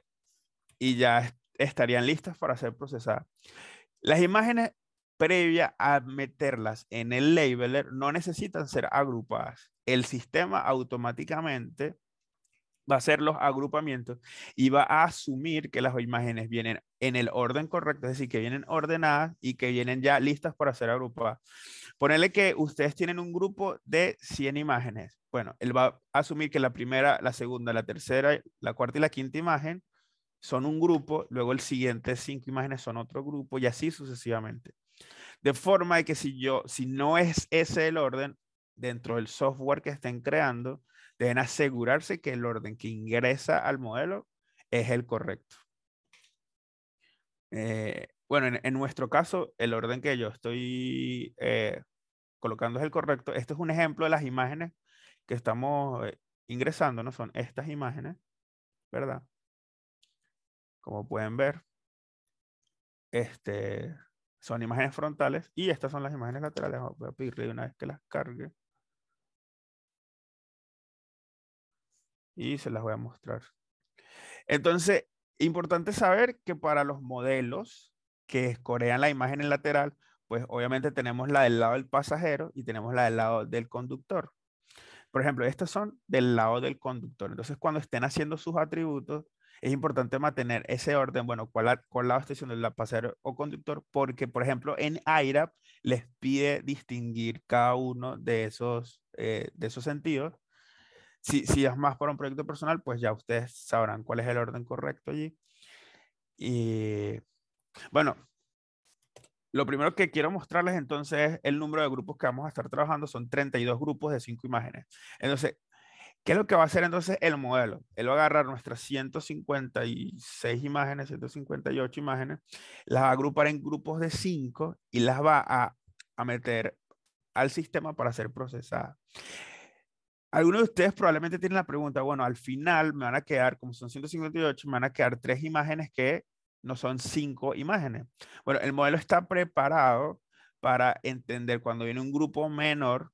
y ya estarían listas para ser procesadas. Las imágenes previa a meterlas en el labeler no necesitan ser agrupadas. El sistema automáticamente va a hacer los agrupamientos y va a asumir que las imágenes vienen en el orden correcto, es decir, que vienen ordenadas y que vienen ya listas para ser agrupadas. Ponerle que ustedes tienen un grupo de 100 imágenes. Bueno, él va a asumir que la primera, la segunda, la tercera, la cuarta y la quinta imagen son un grupo, luego el siguiente cinco imágenes son otro grupo y así sucesivamente. De forma que si yo, si no es ese el orden, dentro del software que estén creando, deben asegurarse que el orden que ingresa al modelo es el correcto. Eh, bueno, en, nuestro caso, el orden que yo estoy eh, colocando es el correcto. Este es un ejemplo de las imágenes que estamos eh, ingresando, ¿no? Son estas imágenes, ¿verdad? como pueden ver, este, son imágenes frontales y estas son las imágenes laterales. Voy a pedirle una vez que las cargue. Y se las voy a mostrar. Entonces, importante saber que para los modelos que escorean la imagen en lateral, pues obviamente tenemos la del lado del pasajero y tenemos la del lado del conductor. Por ejemplo, estas son del lado del conductor. Entonces, cuando estén haciendo sus atributos, es importante mantener ese orden, bueno, cuál, lado estación siendo el pasajero o conductor, porque, por ejemplo, en Airap les pide distinguir cada uno de esos, eh, de esos sentidos. Si, si es más para un proyecto personal, pues ya ustedes sabrán cuál es el orden correcto allí. Y bueno, lo primero que quiero mostrarles entonces es el número de grupos que vamos a estar trabajando. Son 32 grupos de 5 imágenes. Entonces, ¿Qué es lo que va a hacer entonces el modelo? Él va a agarrar nuestras 156 imágenes, 158 imágenes, las va a agrupar en grupos de 5 y las va a, a meter al sistema para ser procesadas. Algunos de ustedes probablemente tienen la pregunta, bueno, al final me van a quedar, como son 158, me van a quedar tres imágenes que no son cinco imágenes. Bueno, el modelo está preparado para entender cuando viene un grupo menor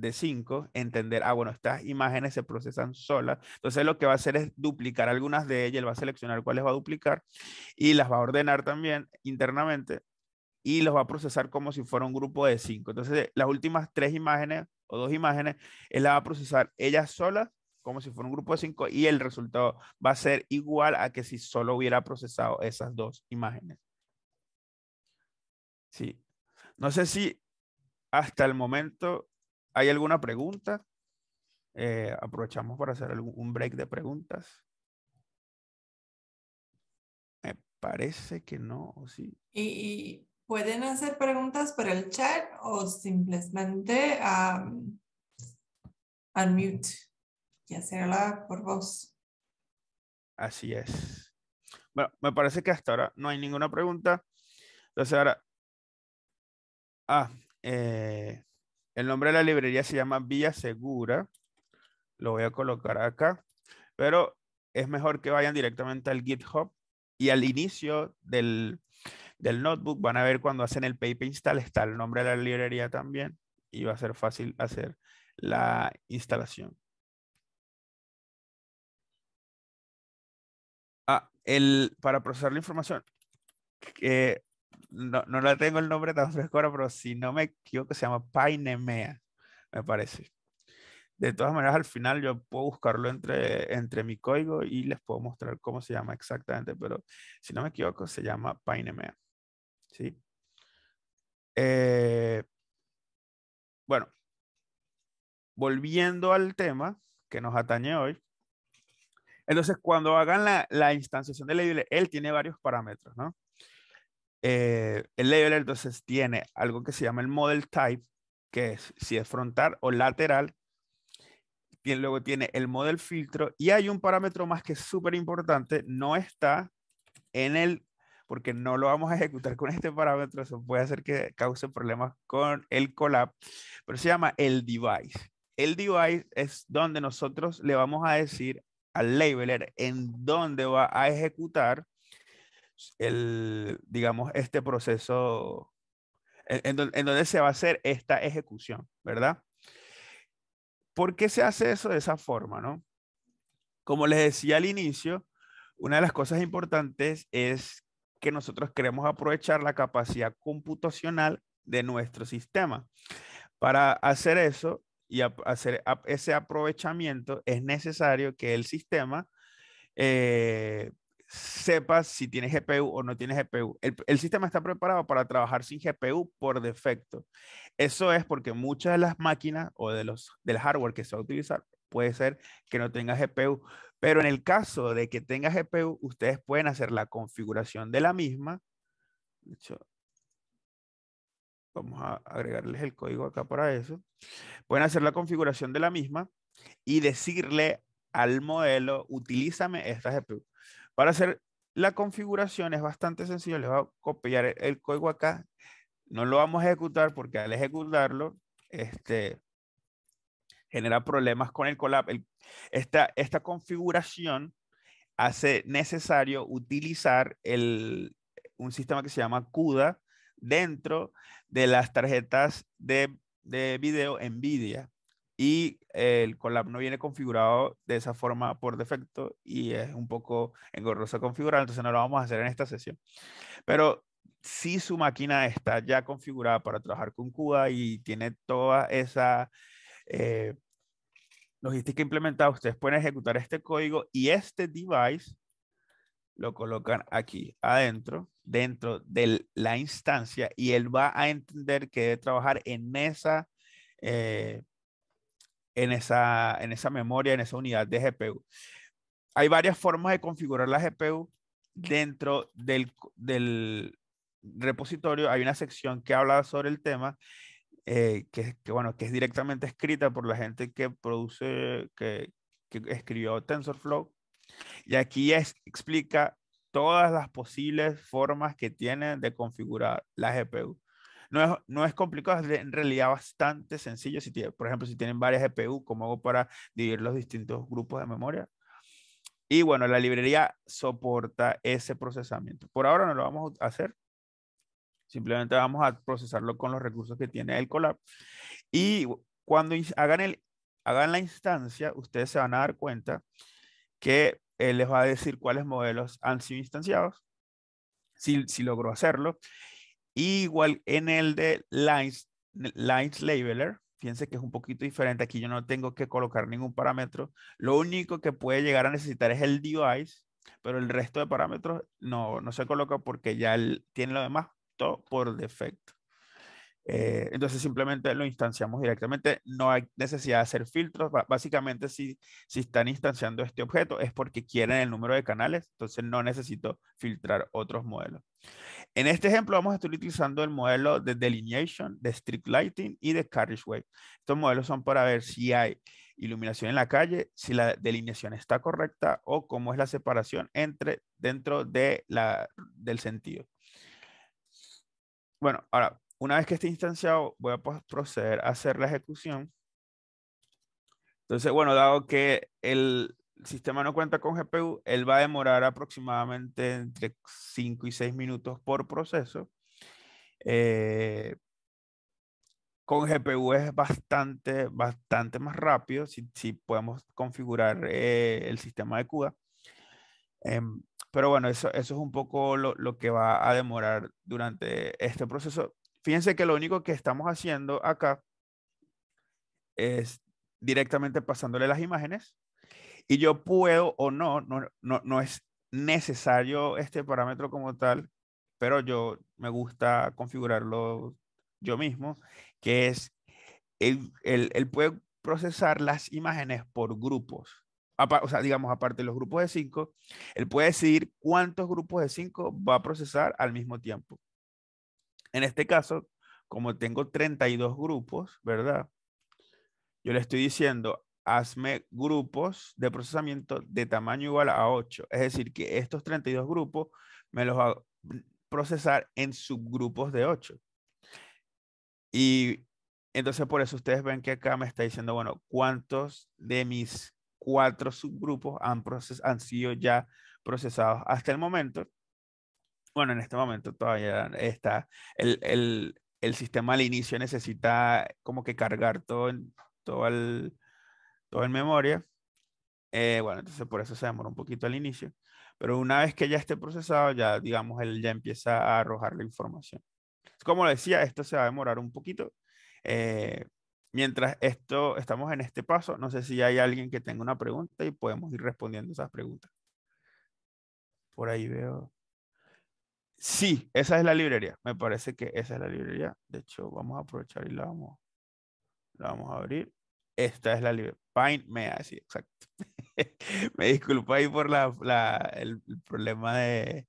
de 5, entender, ah, bueno, estas imágenes se procesan solas. Entonces lo que va a hacer es duplicar algunas de ellas, él va a seleccionar cuáles va a duplicar y las va a ordenar también internamente y los va a procesar como si fuera un grupo de cinco, Entonces las últimas tres imágenes o dos imágenes, él las va a procesar ellas solas como si fuera un grupo de 5 y el resultado va a ser igual a que si solo hubiera procesado esas dos imágenes. Sí. No sé si hasta el momento ¿Hay alguna pregunta? Eh, aprovechamos para hacer un break de preguntas. Me parece que no, sí? Y pueden hacer preguntas por el chat o simplemente unmute y hacerla por voz. Así es. Bueno, me parece que hasta ahora no hay ninguna pregunta. Entonces ahora... Ah, eh, el nombre de la librería se llama Villa Segura. Lo voy a colocar acá. Pero es mejor que vayan directamente al GitHub y al inicio del, notebook van a ver cuando hacen el paper install está el nombre de la librería también y va a ser fácil hacer la instalación. Ah, el, para procesar la información, eh, no, no tengo el nombre tan fresco ahora, pero si no me equivoco, se llama Painemea, me parece. De todas maneras, al final yo puedo buscarlo entre, entre mi código y les puedo mostrar cómo se llama exactamente, pero si no me equivoco, se llama Painemea. ¿Sí? Eh, bueno, volviendo al tema que nos atañe hoy. Entonces, cuando hagan la, la instanciación de la él tiene varios parámetros, ¿no? Eh, el labeler entonces tiene algo que se llama el model type, que es si es frontal o lateral. Y luego tiene el model filtro y hay un parámetro más que es súper importante, no está en el, porque no lo vamos a ejecutar con este parámetro, eso puede hacer que cause problemas con el collab, pero se llama el device. El device es donde nosotros le vamos a decir al labeler en dónde va a ejecutar el, digamos, este proceso, en, donde, se va a hacer esta ejecución, ¿verdad? ¿Por qué se hace eso de esa forma, no? Como les decía al inicio, una de las cosas importantes es que nosotros queremos aprovechar la capacidad computacional de nuestro sistema. Para hacer eso y hacer ese aprovechamiento es necesario que el sistema eh, sepas si tienes GPU o no tienes GPU. El, sistema está preparado para trabajar sin GPU por defecto. Eso es porque muchas de las máquinas o de los, del hardware que se va a utilizar puede ser que no tenga GPU. Pero en el caso de que tenga GPU, ustedes pueden hacer la configuración de la misma. De hecho, vamos a agregarles el código acá para eso. Pueden hacer la configuración de la misma y decirle al modelo, utilízame esta GPU. Para hacer la configuración es bastante sencilla, les voy a copiar e, el, código acá. No lo vamos a ejecutar porque al ejecutarlo, este, genera problemas con el Colab. esta, configuración hace necesario utilizar un sistema que se llama CUDA dentro de las tarjetas de, de video NVIDIA y el Colab no viene configurado de esa forma por defecto y es un poco engorroso configurar, entonces no lo vamos a hacer en esta sesión. Pero si su máquina está ya configurada para trabajar con CUDA y tiene toda esa eh, logística implementada, ustedes pueden ejecutar este código y este device lo colocan aquí adentro, dentro de la instancia y él va a entender que debe trabajar en esa eh, en esa, en esa memoria, en esa unidad de GPU. Hay varias formas de configurar la GPU. Dentro del, del repositorio hay una sección que habla sobre el tema, eh, que, que, bueno, que es directamente escrita por la gente que produce, que, que escribió TensorFlow. Y aquí es, explica todas las posibles formas que tienen de configurar la GPU. No es, complicado, es en realidad bastante sencillo. Si tiene, por ejemplo, si tienen varias GPU, e ¿cómo hago para dividir los distintos grupos de memoria? Y bueno, la librería soporta ese procesamiento. Por ahora no lo vamos a hacer. Simplemente vamos a procesarlo con los recursos que tiene el Colab. Y cuando hagan, el, hagan la instancia, ustedes se van a dar cuenta que eh, les va a decir cuáles modelos han sido instanciados, si, si logró hacerlo, Igual en el de lines, lines labeler, fíjense que es un poquito diferente. Aquí yo no tengo que colocar ningún parámetro. Lo único que puede llegar a necesitar es el device, pero el resto de parámetros no, no se coloca porque ya él tiene lo demás todo por defecto. Eh, entonces simplemente lo instanciamos directamente, no hay necesidad de hacer filtros. Básicamente, si, si están instanciando este objeto es porque quieren el número de canales, entonces no necesito filtrar otros modelos. En este ejemplo vamos a estar utilizando el modelo de delineation, de street lighting y de carriageway. Estos modelos son para ver si hay iluminación en la calle, si la delineación está correcta o cómo es la separación entre dentro de la, del sentido. Bueno, ahora una vez que esté instanciado, voy a proceder a hacer la ejecución. Entonces, bueno, dado que el sistema no cuenta con GPU, él va a demorar aproximadamente entre 5 y 6 minutos por proceso. Eh, con GPU es bastante, bastante más rápido si, si podemos configurar eh, el sistema de CUDA. Em, pero bueno, eso, eso, es un poco lo, lo, que va a demorar durante este proceso fíjense que lo único que estamos haciendo acá es directamente pasándole las imágenes y yo puedo o no, no, es necesario este parámetro como tal, pero yo me gusta configurarlo yo mismo, que es, él, puede procesar las imágenes por grupos. O sea, digamos, aparte de los grupos de cinco, él puede decidir cuántos grupos de cinco va a procesar al mismo tiempo. En este caso, como tengo 32 grupos, ¿verdad? Yo le estoy diciendo, hazme grupos de procesamiento de tamaño igual a 8. Es decir, que estos 32 grupos me los va a procesar en subgrupos de 8. Y entonces por eso ustedes ven que acá me está diciendo, bueno, ¿cuántos de mis cuatro subgrupos han, han sido ya procesados hasta el momento? bueno, en este momento todavía está el, el, el sistema al inicio necesita como que cargar todo, todo, el, todo en memoria. Eh, bueno, entonces por eso se demora un poquito al inicio. Pero una vez que ya esté procesado, ya digamos, él ya empieza a arrojar la información. Como decía, esto se va a demorar un poquito. Eh, mientras esto estamos en este paso, no sé si hay alguien que tenga una pregunta y podemos ir respondiendo esas preguntas. Por ahí veo. Sí, esa es la librería. Me parece que esa es la librería. De hecho, vamos a aprovechar y la vamos, vamos a abrir. Esta es la librería. Pine me sí, exacto. me disculpo ahí por la, el, problema de...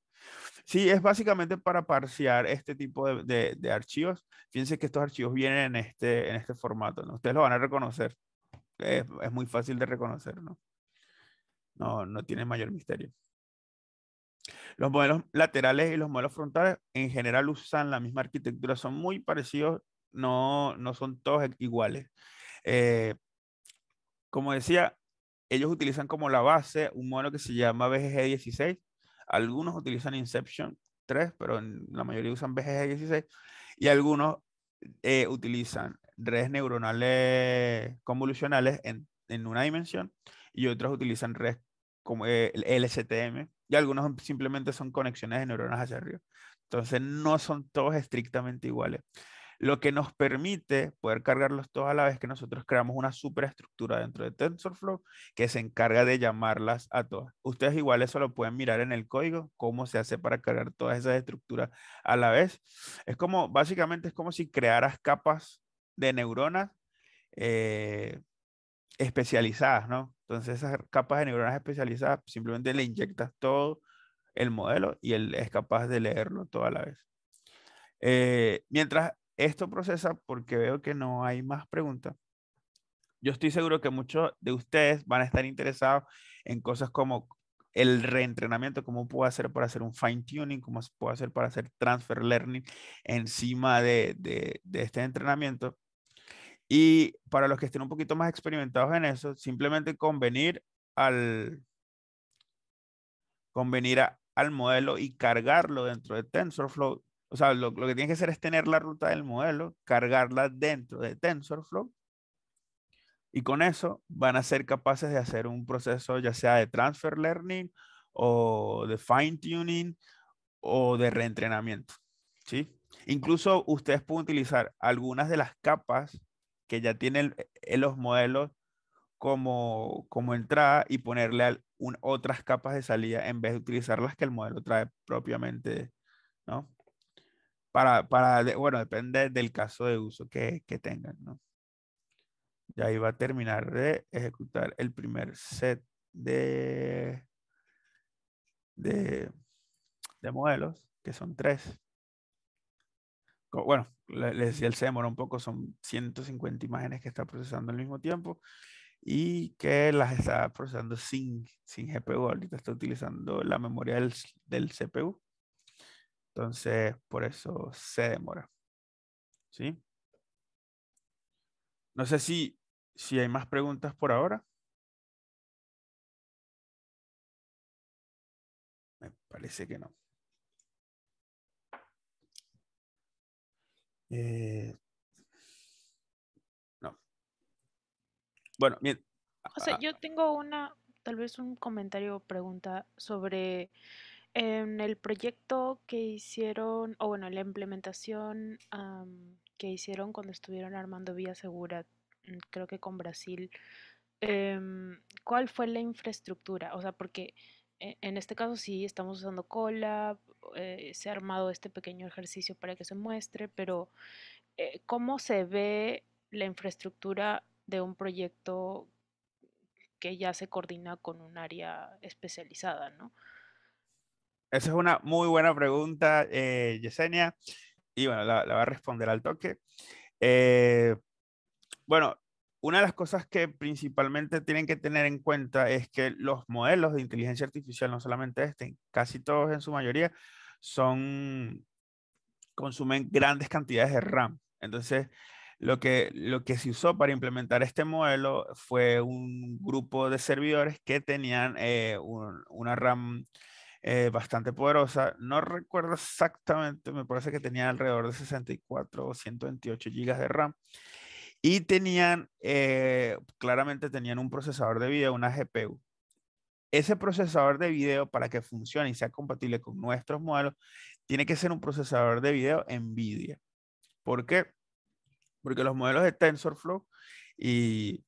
Sí, es básicamente para parsear este tipo de, archivos. Fíjense que estos archivos vienen en este, en este formato, ¿no? Ustedes lo van a reconocer. Es, es muy fácil de reconocer, ¿no? No, no tiene mayor misterio. Los modelos laterales y los modelos frontales en general usan la misma arquitectura, son muy parecidos, no, son todos iguales. Eh, como decía, ellos utilizan como la base un modelo que se llama BGG16. Algunos utilizan Inception 3, pero la mayoría usan BGG16. Y algunos eh, utilizan redes neuronales convolucionales en, en, una dimensión y otros utilizan redes como eh, el LSTM y algunos em, simplemente son conexiones de neuronas hacia arriba. Entonces no son todos estrictamente iguales. Lo que nos permite poder cargarlos todos a la vez que nosotros creamos una superestructura dentro de TensorFlow que se encarga de llamarlas a todas. Ustedes igual eso lo pueden mirar en el código, cómo se hace para cargar todas esas estructuras a la vez. Es como, básicamente es como si crearas capas de neuronas eh, especializadas, ¿no? Entonces esas capas de neuronas especializadas pues, simplemente le inyectas todo el modelo y él es capaz de leerlo toda la vez. Eh, mientras esto procesa, porque veo que no hay más preguntas, yo estoy seguro que muchos de ustedes van a estar interesados en cosas como el reentrenamiento, cómo puedo hacer para hacer un fine tuning, cómo puede hacer para hacer transfer learning encima de este entrenamiento. Y para los que estén un poquito más experimentados en eso, simplemente convenir al convenir al modelo y cargarlo dentro de TensorFlow. O sea, lo, que tienes que hacer es tener la ruta del modelo, cargarla dentro de TensorFlow y con eso van a ser capaces de hacer un proceso ya sea de transfer learning o de fine tuning o de reentrenamiento. Incluso ustedes pueden utilizar algunas de las capas que ya tienen e-, los modelos como, entrada y ponerle otras capas de salida en vez de utilizar las que el modelo trae propiamente, ¿no? Para, para bueno, depende del caso de uso que, tengan, ¿no? Ya va a terminar de ejecutar el primer set de, de modelos, que son tres bueno, les decía el se demora un poco, son 150 imágenes que está procesando al mismo tiempo y que las está procesando sin, sin GPU, ahorita está utilizando la memoria del, del CPU. Entonces, por eso se demora. ¿Sí? No sé si, si hay más preguntas por ahora. Me parece que no. Eh, no. Bueno, bien. O sea, ah, yo tengo una, tal vez un comentario o pregunta sobre em, el proyecto que hicieron, o bueno, la implementación que hicieron cuando estuvieron armando Vía Segura, mm, creo que con Brasil, em, ¿cuál fue la infraestructura? O sea, porque e, en este caso sí estamos usando cola, eh, se ha armado este pequeño ejercicio para que se muestre, pero eh, ¿cómo se ve la infraestructura de un proyecto que ya se coordina con un área especializada, Esa es una muy buena pregunta, eh, Yesenia, y bueno, la, la, va a responder al toque. bueno, una de las cosas que principalmente tienen que tener en cuenta es que los modelos de inteligencia artificial, no solamente este, casi todos en su mayoría, son consumen grandes cantidades de RAM. Entonces, lo que, se usó para implementar este modelo fue un grupo de servidores que tenían eh, una RAM eh, bastante poderosa. No recuerdo exactamente, me parece que tenía alrededor de 64 o 128 gigas de RAM. Y tenían, eh, claramente tenían un procesador de video, una GPU. Ese procesador de video, para que funcione y sea compatible con nuestros modelos, tiene que ser un procesador de video NVIDIA. ¿Por qué? Porque los modelos de TensorFlow y,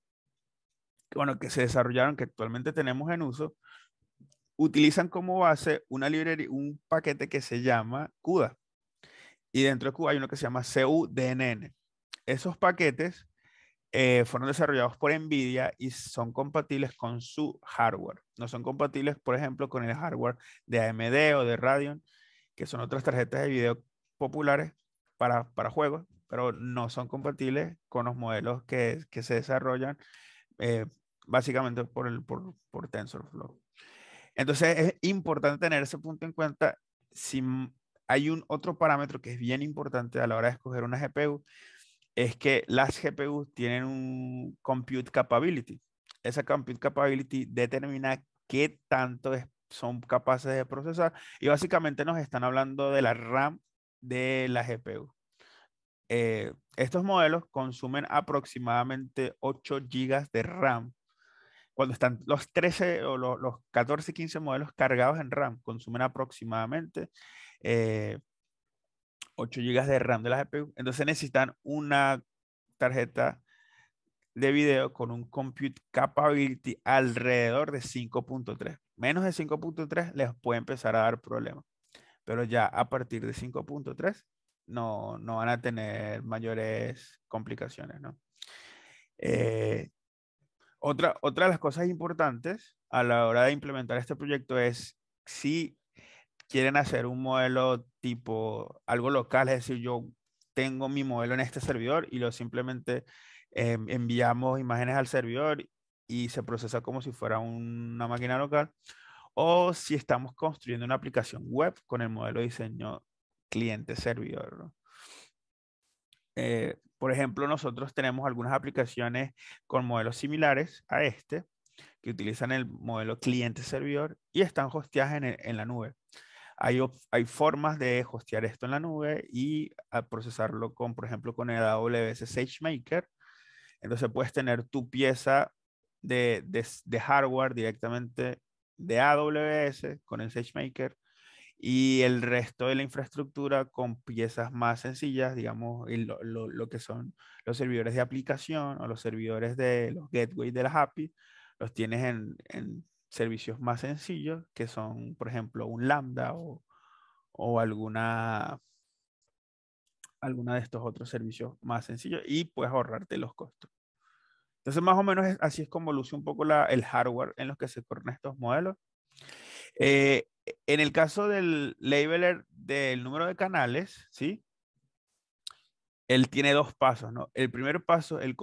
bueno, que se desarrollaron, que actualmente tenemos en uso, utilizan como base una librería, un paquete que se llama CUDA. Y dentro de CUDA hay uno que se llama CUDNN esos paquetes eh, fueron desarrollados por NVIDIA y son compatibles con su hardware. No son compatibles, por ejemplo, con el hardware de AMD o de Radeon, que son otras tarjetas de video populares para, para juegos, pero no son compatibles con los modelos que, que se desarrollan eh, básicamente por, el, por, por TensorFlow. Entonces es importante tener ese punto en cuenta. Si hay un otro parámetro que es bien importante a la hora de escoger una GPU, es que las GPUs tienen un compute capability. Esa compute capability determina qué tanto son capaces de procesar y básicamente nos están hablando de la RAM de la GPU. Eh, estos modelos consumen aproximadamente 8 GB de RAM. Cuando están los 13 o los, 14, 15 modelos cargados en RAM, consumen aproximadamente eh, 8 GB de RAM de la GPU. Entonces necesitan una tarjeta de video con un compute capability alrededor de 5.3. Menos de 5.3 les puede empezar a dar problemas. Pero ya a partir de 5.3 no, van a tener mayores complicaciones, ¿no? Eh, otra, otra de las cosas importantes a la hora de implementar este proyecto es si quieren hacer un modelo tipo algo local, es decir, yo tengo mi modelo en este servidor y lo simplemente em, enviamos imágenes al servidor y se procesa como si fuera una máquina local, o si estamos construyendo una aplicación web con el modelo diseño cliente-servidor. Eh, por ejemplo, nosotros tenemos algunas aplicaciones con modelos similares a este, que utilizan el modelo cliente-servidor y están hosteadas en, la nube. Hay, formas de hostear esto en la nube y procesarlo con, por ejemplo, con el AWS SageMaker. Entonces puedes tener tu pieza de, hardware directamente de AWS con el SageMaker y el resto de la infraestructura con piezas más sencillas, digamos, lo, lo, que son los servidores de aplicación o los servidores de los gateways de la API, los tienes en servicios más sencillos, que son, por ejemplo, un Lambda o, alguna, alguna de estos otros servicios más sencillos y puedes ahorrarte los costos. Entonces, más o menos así es como luce un poco el hardware en los que se corren estos modelos. Eh, en el caso del labeler del número de canales, ¿sí? Él tiene dos pasos, ¿no? El primer paso es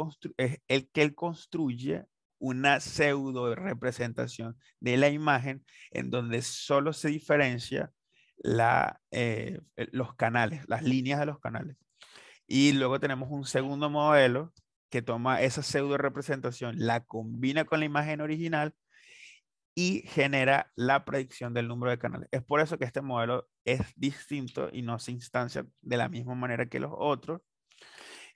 el que él construye una pseudo representación de la imagen en donde solo se diferencia eh, los canales, las líneas de los canales. Y luego tenemos un segundo modelo que toma esa pseudo representación, la combina con la imagen original y genera la predicción del número de canales. Es por eso que este modelo es distinto y no se instancia de la misma manera que los otros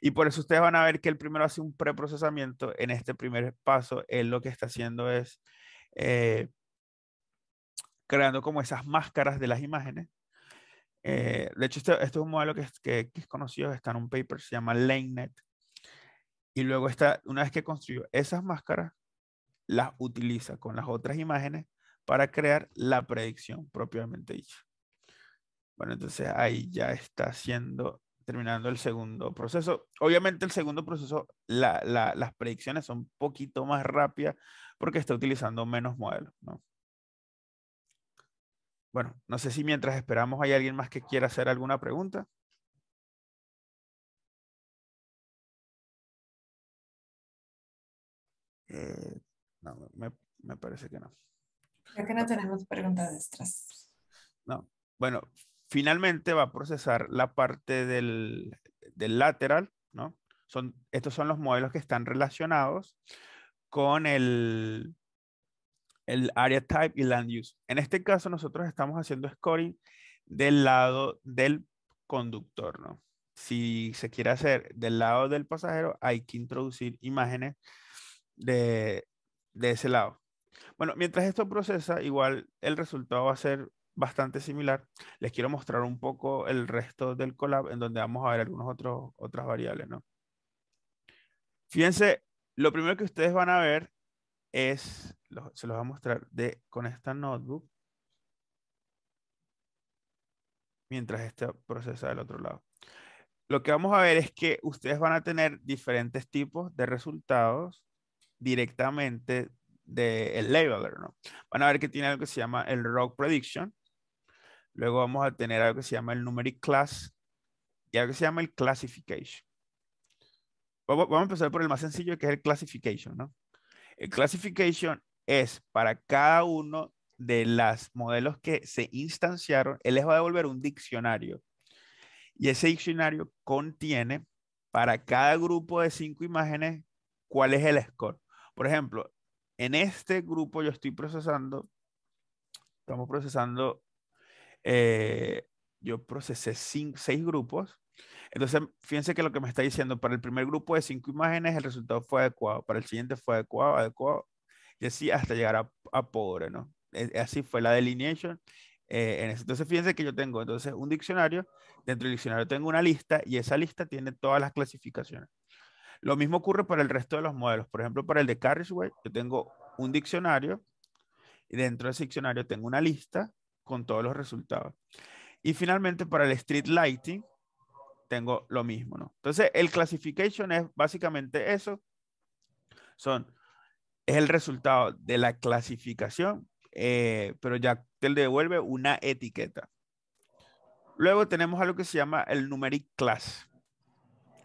y por eso ustedes van a ver que el primero hace un preprocesamiento. En este primer paso, él lo que está haciendo es eh, creando como esas máscaras de las imágenes. Eh, de hecho, este, este, es un modelo que es, conocido, está en un paper, se llama LaneNet. Y luego está, una vez que construyó esas máscaras, las utiliza con las otras imágenes para crear la predicción propiamente dicha. Bueno, entonces ahí ya está haciendo terminando el segundo proceso. Obviamente el segundo proceso, las predicciones son un poquito más rápidas porque está utilizando menos modelos, Bueno, no sé si mientras esperamos hay alguien más que quiera hacer alguna pregunta. Eh, no, me, parece que no. Creo que no tenemos preguntas extras. No. Bueno, Finalmente va a procesar la parte del, lateral, ¿no? Son, estos son los modelos que están relacionados con el, el area type y land use. En este caso nosotros estamos haciendo scoring del lado del conductor, ¿no? Si se quiere hacer del lado del pasajero, hay que introducir imágenes de, de ese lado. Bueno, mientras esto procesa, igual el resultado va a ser bastante similar. Les quiero mostrar un poco el resto del collab en donde vamos a ver algunas otros, otras variables, ¿no? Fíjense, lo primero que ustedes van a ver es, se los voy a mostrar de, con esta notebook, mientras este procesa del otro lado. Lo que vamos a ver es que ustedes van a tener diferentes tipos de resultados directamente del labeler, ¿no? Van a ver que tiene algo que se llama el Rock Prediction, Luego vamos a tener algo que se llama el numeric class y algo que se llama el classification. Vamos, a empezar por el más sencillo que es el classification, ¿no? El classification es para cada uno de los modelos que se instanciaron, él les va a devolver un diccionario. Y ese diccionario contiene para cada grupo de cinco imágenes cuál es el score. Por ejemplo, en este grupo yo estoy procesando, estamos procesando eh, yo procesé cinco, seis grupos. Entonces, fíjense que lo que me está diciendo, para el primer grupo de cinco imágenes, el resultado fue adecuado, para el siguiente fue adecuado, adecuado, y así hasta llegar a, pobre, ¿no? Así fue la delineation. Eh, entonces, fíjense que yo tengo entonces un diccionario, dentro del diccionario tengo una lista y esa lista tiene todas las clasificaciones. Lo mismo ocurre para el resto de los modelos. Por ejemplo, para el de Carriageway, yo tengo un diccionario y dentro de ese diccionario tengo una lista con todos los resultados. Y finalmente para el street lighting tengo lo mismo, ¿no? Entonces el classification es básicamente eso. Son, es el resultado de la clasificación, eh, pero ya te devuelve una etiqueta. Luego tenemos algo que se llama el numeric class.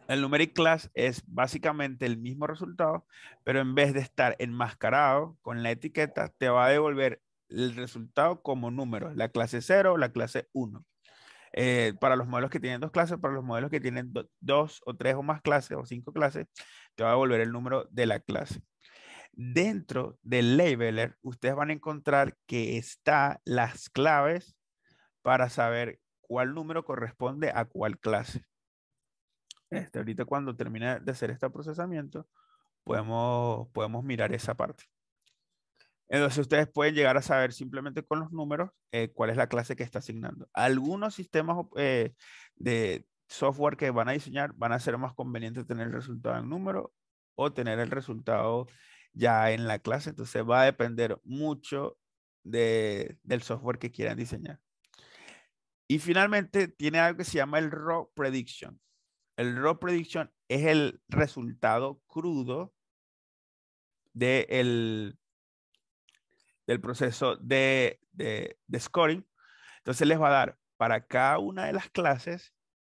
El numeric class es básicamente el mismo resultado, pero en vez de estar enmascarado con la etiqueta, te va a devolver el resultado como número, la clase 0, la clase 1. Eh, para los modelos que tienen dos clases, para los modelos que tienen dos o tres o más clases o cinco clases, te va a devolver el número de la clase. Dentro del labeler, ustedes van a encontrar que está las claves para saber cuál número corresponde a cuál clase. Este, ahorita cuando termine de hacer este procesamiento, podemos, podemos mirar esa parte. Entonces ustedes pueden llegar a saber simplemente con los números eh, cuál es la clase que está asignando. Algunos sistemas eh, de software que van a diseñar van a ser más convenientes tener el resultado en número o tener el resultado ya en la clase. Entonces va a depender mucho del software que quieran diseñar. Y finalmente tiene algo que se llama el raw prediction. El raw prediction es el resultado crudo de el, del proceso de, de, scoring. Entonces les va a dar para cada una de las clases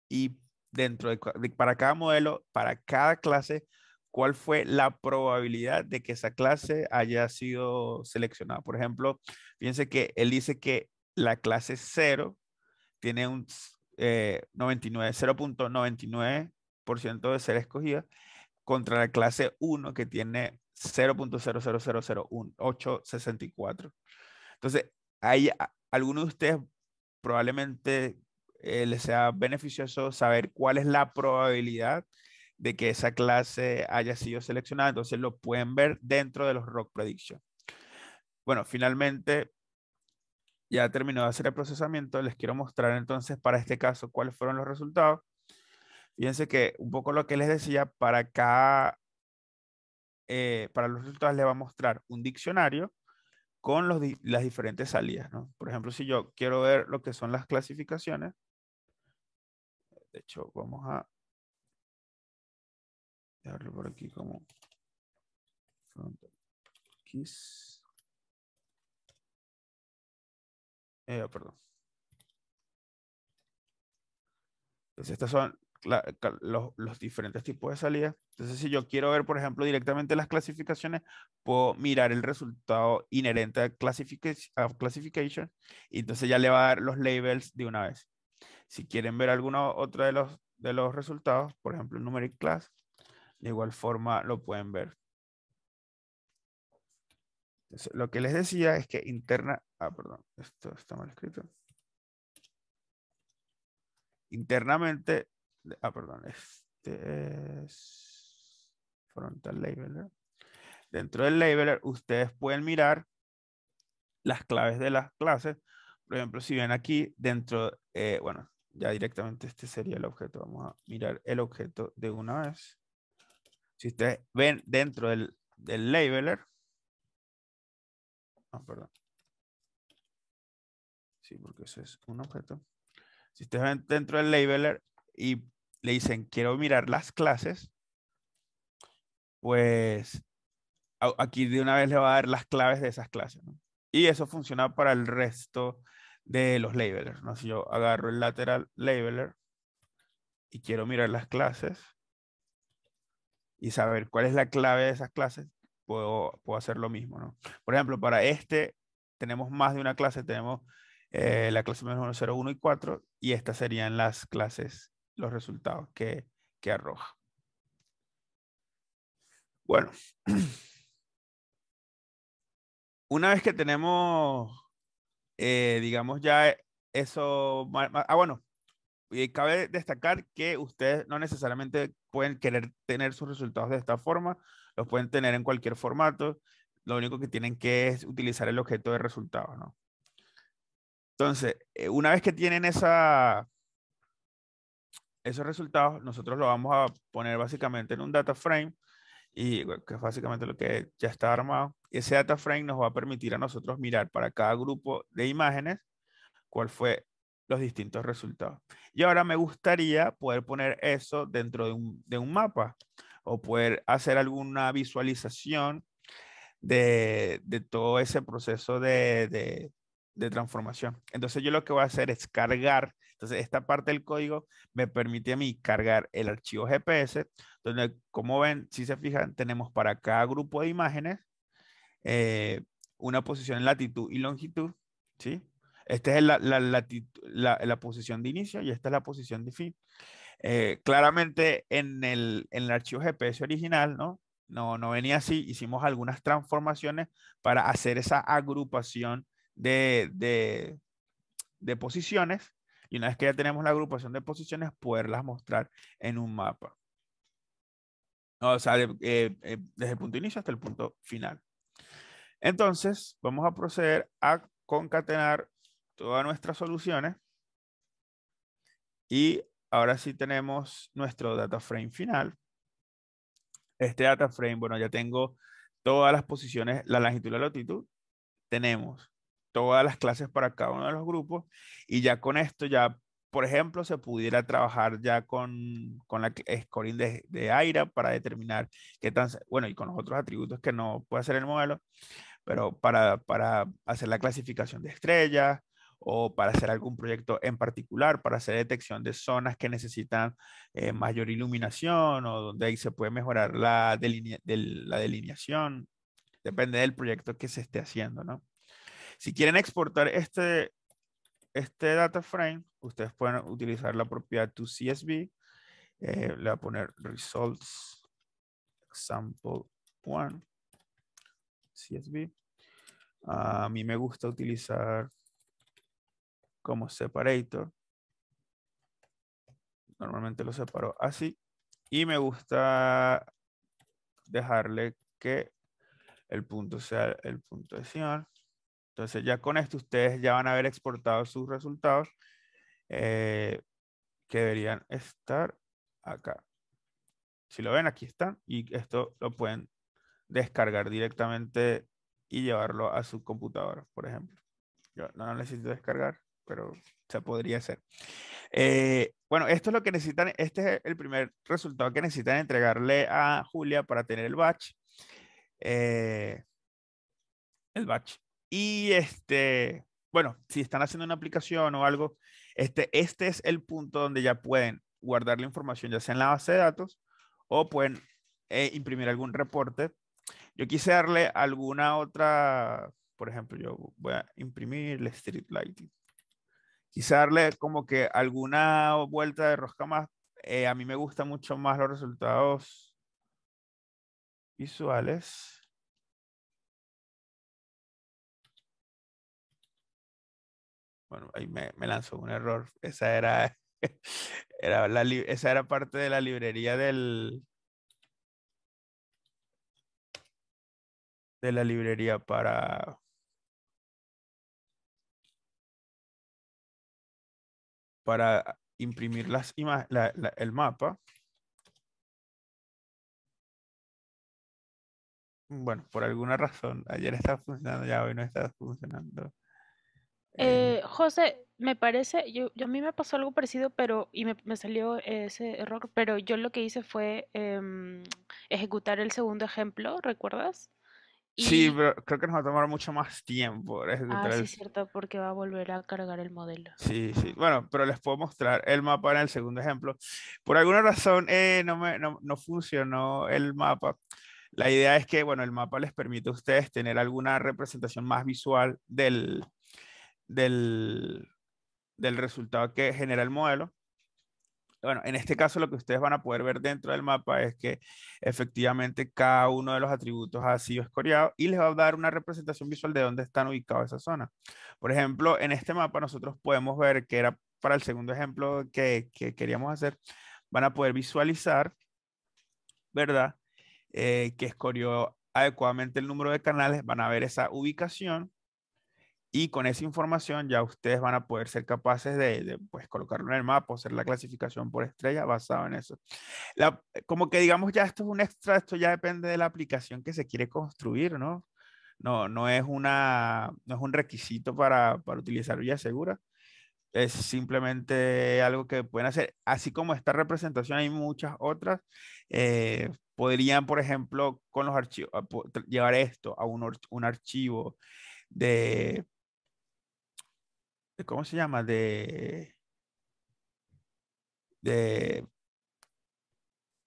y dentro de, para cada modelo, para cada clase, cuál fue la probabilidad de que esa clase haya sido seleccionada. Por ejemplo, fíjense que él dice que la clase 0 tiene un 99, eh, 0.99% de ser escogida contra la clase 1 que tiene 0.00001864. Entonces, hay algunos de ustedes probablemente eh, les sea beneficioso saber cuál es la probabilidad de que esa clase haya sido seleccionada. Entonces lo pueden ver dentro de los Rock Prediction. Bueno, finalmente, ya terminó de hacer el procesamiento. Les quiero mostrar entonces para este caso cuáles fueron los resultados. Fíjense que un poco lo que les decía, para cada, eh, para los resultados le va a mostrar un diccionario con las diferentes salidas, ¿no? Por ejemplo, si yo quiero ver lo que son las clasificaciones, de hecho, vamos a dejarlo por aquí como Kiss. Eh, perdón. Entonces, estas son los, diferentes tipos de salidas. Entonces, si yo quiero ver, por ejemplo, directamente las clasificaciones, puedo mirar el resultado inherente a, classification y entonces ya le va a dar los labels de una vez. Si quieren ver alguna otro de los, de los resultados, por ejemplo, numeric class, de igual forma lo pueden ver. lo que les decía es que interna... Ah, perdón, esto está mal escrito. Internamente ah, perdón, este es frontal labeler. Dentro del labeler, ustedes pueden mirar las claves de las clases. Por ejemplo, si ven aquí, dentro, eh, bueno, ya directamente este sería el objeto. Vamos a mirar el objeto de una vez. Si ustedes ven dentro del, labeler, Ah, perdón. Sí, porque ese es un objeto. Si ustedes ven dentro del labeler, y le dicen, quiero mirar las clases, pues aquí de una vez le va a dar las claves de esas clases. Y eso funciona para el resto de los labelers. ¿no? Si yo agarro el lateral labeler y quiero mirar las clases y saber cuál es la clave de esas clases, puedo, puedo hacer lo mismo. Por ejemplo, para este tenemos más de una clase, tenemos eh, la clase menos 1, 0, 1 y 4 y estas serían las clases los resultados que, arroja. Bueno, una vez que tenemos, eh, digamos, ya eso, ah, bueno, cabe destacar que ustedes no necesariamente pueden querer tener sus resultados de esta forma, los pueden tener en cualquier formato, lo único que tienen que es utilizar el objeto de resultados, ¿no? Entonces, eh, una vez que tienen esa, esos resultados nosotros lo vamos a poner básicamente en un data frame y que es básicamente lo que ya está armado. Ese data frame nos va a permitir a nosotros mirar para cada grupo de imágenes cuál fue los distintos resultados. Y ahora me gustaría poder poner eso dentro de un, de un mapa o poder hacer alguna visualización de, de todo ese proceso de, de transformación. Entonces yo lo que voy a hacer es cargar, entonces esta parte del código me permite a mí cargar el archivo GPS, donde como ven, si se fijan, tenemos para cada grupo de imágenes eh, una posición en latitud y longitud, ¿sí? Esta es la, la, posición de inicio y esta es la posición de fin. Eh, claramente en el, en el archivo GPS original, ¿no? No, no venía así, hicimos algunas transformaciones para hacer esa agrupación de, posiciones y una vez que ya tenemos la agrupación de posiciones, poderlas mostrar en un mapa. O sea, eh, eh, desde el punto inicio hasta el punto final. Entonces, vamos a proceder a concatenar todas nuestras soluciones. Y ahora sí tenemos nuestro data frame final. Este data frame, bueno, ya tengo todas las posiciones, la longitud y la latitud. Tenemos todas las clases para cada uno de los grupos y ya con esto ya, por ejemplo, se pudiera trabajar ya con, la scoring eh, de, de, Aira para determinar qué tan, bueno, y con los otros atributos que no puede hacer el modelo, pero para, para hacer la clasificación de estrellas o para hacer algún proyecto en particular, para hacer detección de zonas que necesitan eh, mayor iluminación o donde ahí se puede mejorar la, la delineación. Depende del proyecto que se esté haciendo, ¿no? Si quieren exportar este, este data frame, ustedes pueden utilizar la propiedad toCSV. Eh, le voy a poner results example 1 CSV. Ah, a mí me gusta utilizar como separator. Normalmente lo separo así. Y me gusta dejarle que el punto sea el punto decimal. Entonces ya con esto ustedes ya van a haber exportado sus resultados eh, que deberían estar acá. Si lo ven, aquí están y esto lo pueden descargar directamente y llevarlo a su computadora, por ejemplo. Yo no necesito descargar, pero se podría hacer. Eh, bueno, esto es lo que necesitan, este es el primer resultado que necesitan entregarle a Julia para tener el batch. Eh, el batch y este, bueno, si están haciendo una aplicación o algo, este, este es el punto donde ya pueden guardar la información, ya sea en la base de datos o pueden eh, imprimir algún reporte. Yo quise darle alguna otra, por ejemplo, yo voy a imprimir el street lighting. Quise darle como que alguna vuelta de rosca más. Eh, a mí me gustan mucho más los resultados visuales. bueno, ahí me, lanzó un error. Esa era, esa era parte de la librería del, de la librería para para imprimir las el mapa. Bueno, por alguna razón, ayer estaba funcionando, ya hoy no está funcionando. Eh, eh, José, me parece, yo, a mí me pasó algo parecido, pero, y me, salió ese error, pero yo lo que hice fue em, ejecutar el segundo ejemplo, ¿recuerdas? Sí, pero creo que nos va a tomar mucho más tiempo. Ah, sí, es cierto, porque va a volver a cargar el modelo. Sí, sí. Bueno, pero les puedo mostrar el mapa en el segundo ejemplo. Por alguna razón eh, no, no funcionó el mapa. La idea es que, bueno, el mapa les permite a ustedes tener alguna representación más visual del, del, resultado que genera el modelo. Bueno, en este caso lo que ustedes van a poder ver dentro del mapa es que efectivamente cada uno de los atributos ha sido escoreado y les va a dar una representación visual de dónde están ubicados esa zona. Por ejemplo, en este mapa nosotros podemos ver que era para el segundo ejemplo que, queríamos hacer, van a poder visualizar, ¿verdad? Eh, que escoreó adecuadamente el número de canales, van a ver esa ubicación y con esa información ya ustedes van a poder ser capaces de, pues, colocarlo en el mapa, hacer la clasificación por estrella basado en eso. La, como que digamos ya esto es un extra, esto ya depende de la aplicación que se quiere construir, ¿no? No, no, es, una, no es un requisito para, para utilizar vía Segura. Es simplemente algo que pueden hacer. Así como esta representación, hay muchas otras. Eh, podrían, por ejemplo, con los archivos, ah, llevar esto a un, un archivo de, ¿cómo se llama? De, de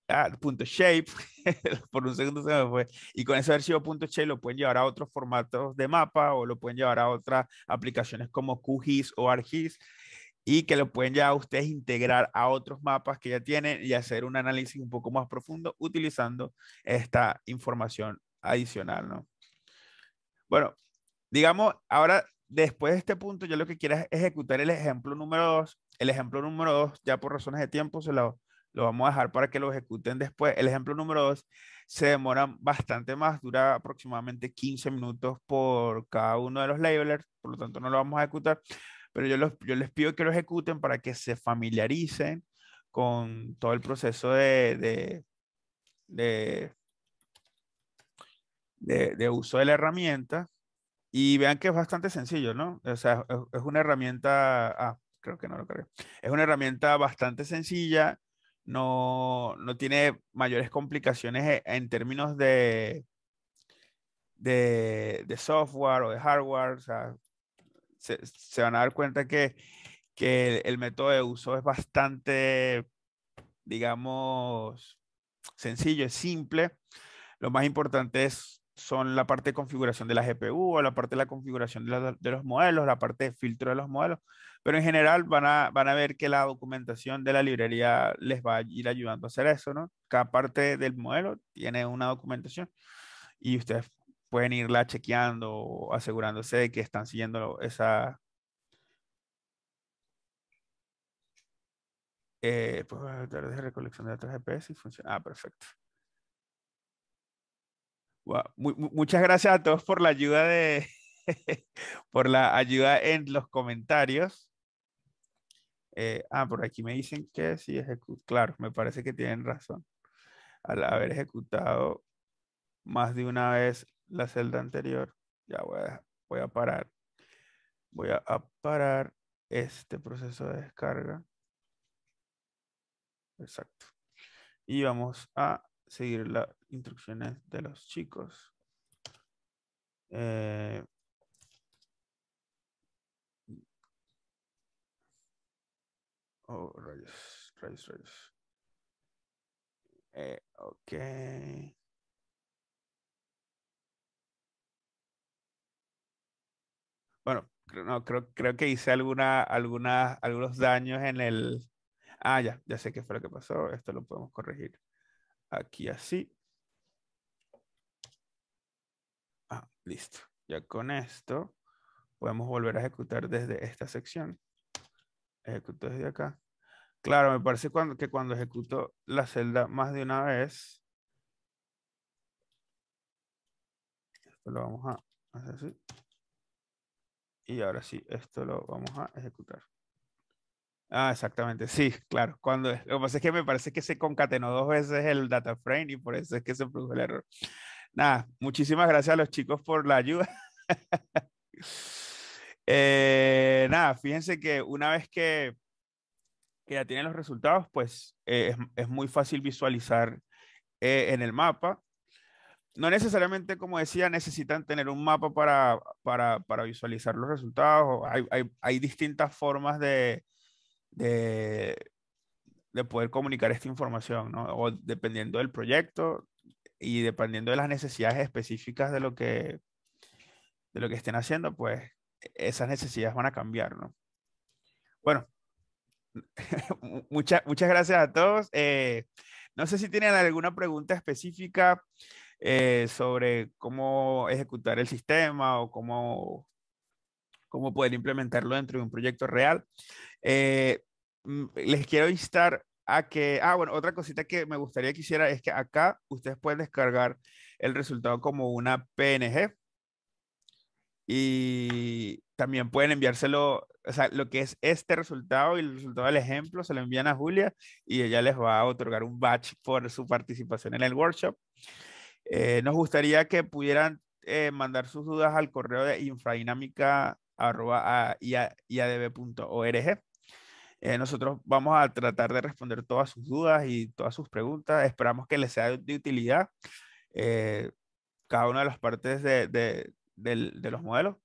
ah, punto shape, por un segundo se me fue, y con ese archivo punto shape lo pueden llevar a otros formatos de mapa o lo pueden llevar a otras aplicaciones como QGIS o ArcGIS y que lo pueden ya ustedes integrar a otros mapas que ya tienen y hacer un análisis un poco más profundo utilizando esta información adicional, ¿no? Bueno, digamos, ahora después de este punto, yo lo que quiero es ejecutar el ejemplo número 2. El ejemplo número 2, ya por razones de tiempo, se lo, lo vamos a dejar para que lo ejecuten después. El ejemplo número 2 se demora bastante más, dura aproximadamente 15 minutos por cada uno de los labelers, por lo tanto no lo vamos a ejecutar, pero yo, yo les pido que lo ejecuten para que se familiaricen con todo el proceso de, de, de uso de la herramienta y vean que es bastante sencillo, ¿no? O sea, es, una herramienta, ah, creo que no lo cargué. Es una herramienta bastante sencilla, no, no tiene mayores complicaciones e, en términos de, de, de software o de hardware. O sea, se, se, van a dar cuenta que, que el método de uso es bastante, digamos, sencillo, es simple. Lo más importante es son la parte de configuración de la GPU, O la parte de la configuración de, los modelos, la parte de filtro de los modelos, pero en general van a, van a ver que la documentación de la librería les va a ir ayudando a hacer eso, ¿no? Cada parte del modelo tiene una documentación y ustedes pueden irla chequeando, asegurándose de que están siguiendo esa... Eh, pues, de recolección de datos GPS y funciona. Ah, perfecto. Muchas gracias a todos por la ayuda de por la ayuda en los comentarios. Eh, ah, por aquí me dicen que sí ejecuta. Claro, me parece que tienen razón. Al haber ejecutado más de una vez la celda anterior, ya voy a, voy a parar. Voy a parar este proceso de descarga. Exacto. Y vamos a seguir las instrucciones de los chicos. Eh, oh, rayos, rayos, rayos. Eh, ok. Bueno, no, creo, creo que hice alguna, algunos daños en el... Ah, ya, ya sé qué fue lo que pasó. Esto lo podemos corregir. Aquí así. Ah, listo. Ya con esto podemos volver a ejecutar desde esta sección. Ejecuto desde acá. Claro, me parece que cuando ejecuto la celda más de una vez. Esto lo vamos a hacer así. Y ahora sí, esto lo vamos a ejecutar. Ah, exactamente, sí, claro. Cuando, lo que pasa es que me parece que se concatenó dos veces el data frame y por eso es que se produjo el error. Nada, muchísimas gracias a los chicos por la ayuda. Eh, nada, fíjense que una vez que, que ya tienen los resultados, pues eh, es, muy fácil visualizar eh, en el mapa. No necesariamente, como decía, necesitan tener un mapa para, para, para visualizar los resultados. Hay, hay, hay distintas formas de, de, poder comunicar esta información, O dependiendo del proyecto y dependiendo de las necesidades específicas de lo que, de lo que estén haciendo, pues esas necesidades van a cambiar, ¿no? Bueno, muchas muchas gracias a todos. Eh, no sé si tienen alguna pregunta específica eh, sobre cómo ejecutar el sistema o cómo, cómo poder implementarlo dentro de un proyecto real. Eh, les quiero instar a que, ah, bueno, otra cosita que me gustaría que hiciera es que acá ustedes pueden descargar el resultado como una PNG y también pueden enviárselo, o sea, lo que es este resultado y el resultado del ejemplo, se lo envían a Julia y ella les va a otorgar un batch por su participación en el workshop. Eh, nos gustaría que pudieran eh, mandar sus dudas al correo de infradinámica.org eh, nosotros vamos a tratar de responder todas sus dudas y todas sus preguntas. Esperamos que les sea de utilidad eh, cada una de las partes de, de, los modelos.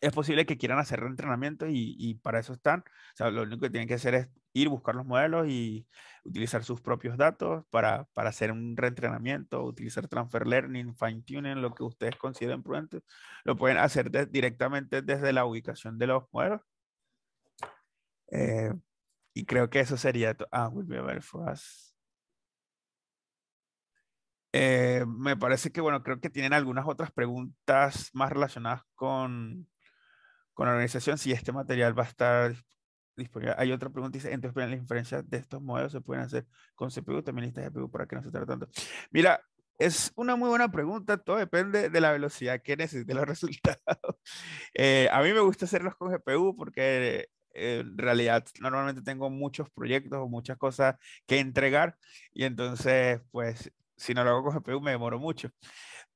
Es posible que quieran hacer reentrenamiento y, y, para eso están. O sea, lo único que tienen que hacer es ir buscar los modelos y utilizar sus propios datos para, para hacer un reentrenamiento, utilizar transfer learning, fine tuning, lo que ustedes consideren prudente. Lo pueden hacer directamente desde la ubicación de los modelos eh, y creo que eso sería. Ah, will a ver for eh, me parece que, bueno, creo que tienen algunas otras preguntas más relacionadas con, con la organización. Si este material va a estar disponible. Hay otra pregunta, dice, entonces, las inferencias de estos modelos se pueden hacer con CPU, también está de CPU, para que no se trate tanto. Mira, es una muy buena pregunta, todo depende de la velocidad que necesite los resultados. Eh, a mí me gusta hacerlos con GPU porque eh, en realidad normalmente tengo muchos proyectos o muchas cosas que entregar y entonces pues si no lo hago con CPU me demoro mucho.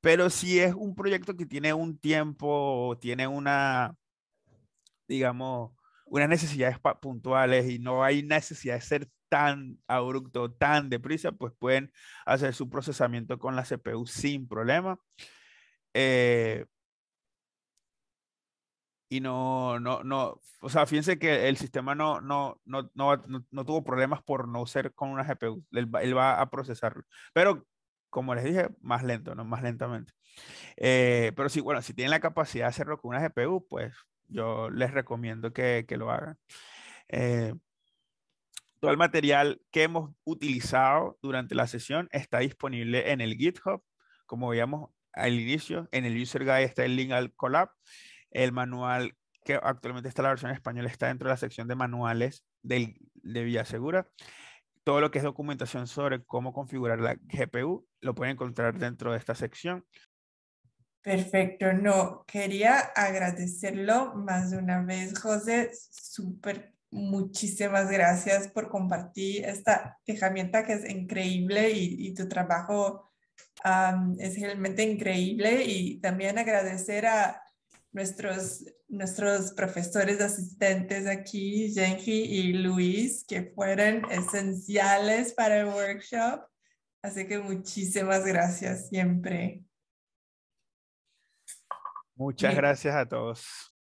Pero si es un proyecto que tiene un tiempo, tiene una, digamos, unas necesidades puntuales y no hay necesidad de ser tan abrupto, tan deprisa, pues pueden hacer su procesamiento con la CPU sin problema. Eh, y no, no, no, o sea, fíjense que el sistema no, no, no, no, tuvo problemas por no ser con una GPU, él, va a procesarlo, pero como les dije, más lento, ¿no? Más lentamente. Eh, pero sí, bueno, si tienen la capacidad de hacerlo con una GPU, pues yo les recomiendo que, que lo hagan. Eh, todo el material que hemos utilizado durante la sesión está disponible en el GitHub, como veíamos al inicio, en el user guide está el link al collab. El manual que actualmente está la versión en español está dentro de la sección de manuales del, de Segura Todo lo que es documentación sobre cómo configurar la GPU lo pueden encontrar dentro de esta sección. Perfecto, no, quería agradecerlo más de una vez, José, súper, muchísimas gracias por compartir esta herramienta que es increíble y, y tu trabajo es realmente increíble y también agradecer a nuestros, nuestros profesores asistentes aquí, Genji y Luis, que fueron esenciales para el workshop. Así que muchísimas gracias siempre. Muchas gracias a todos.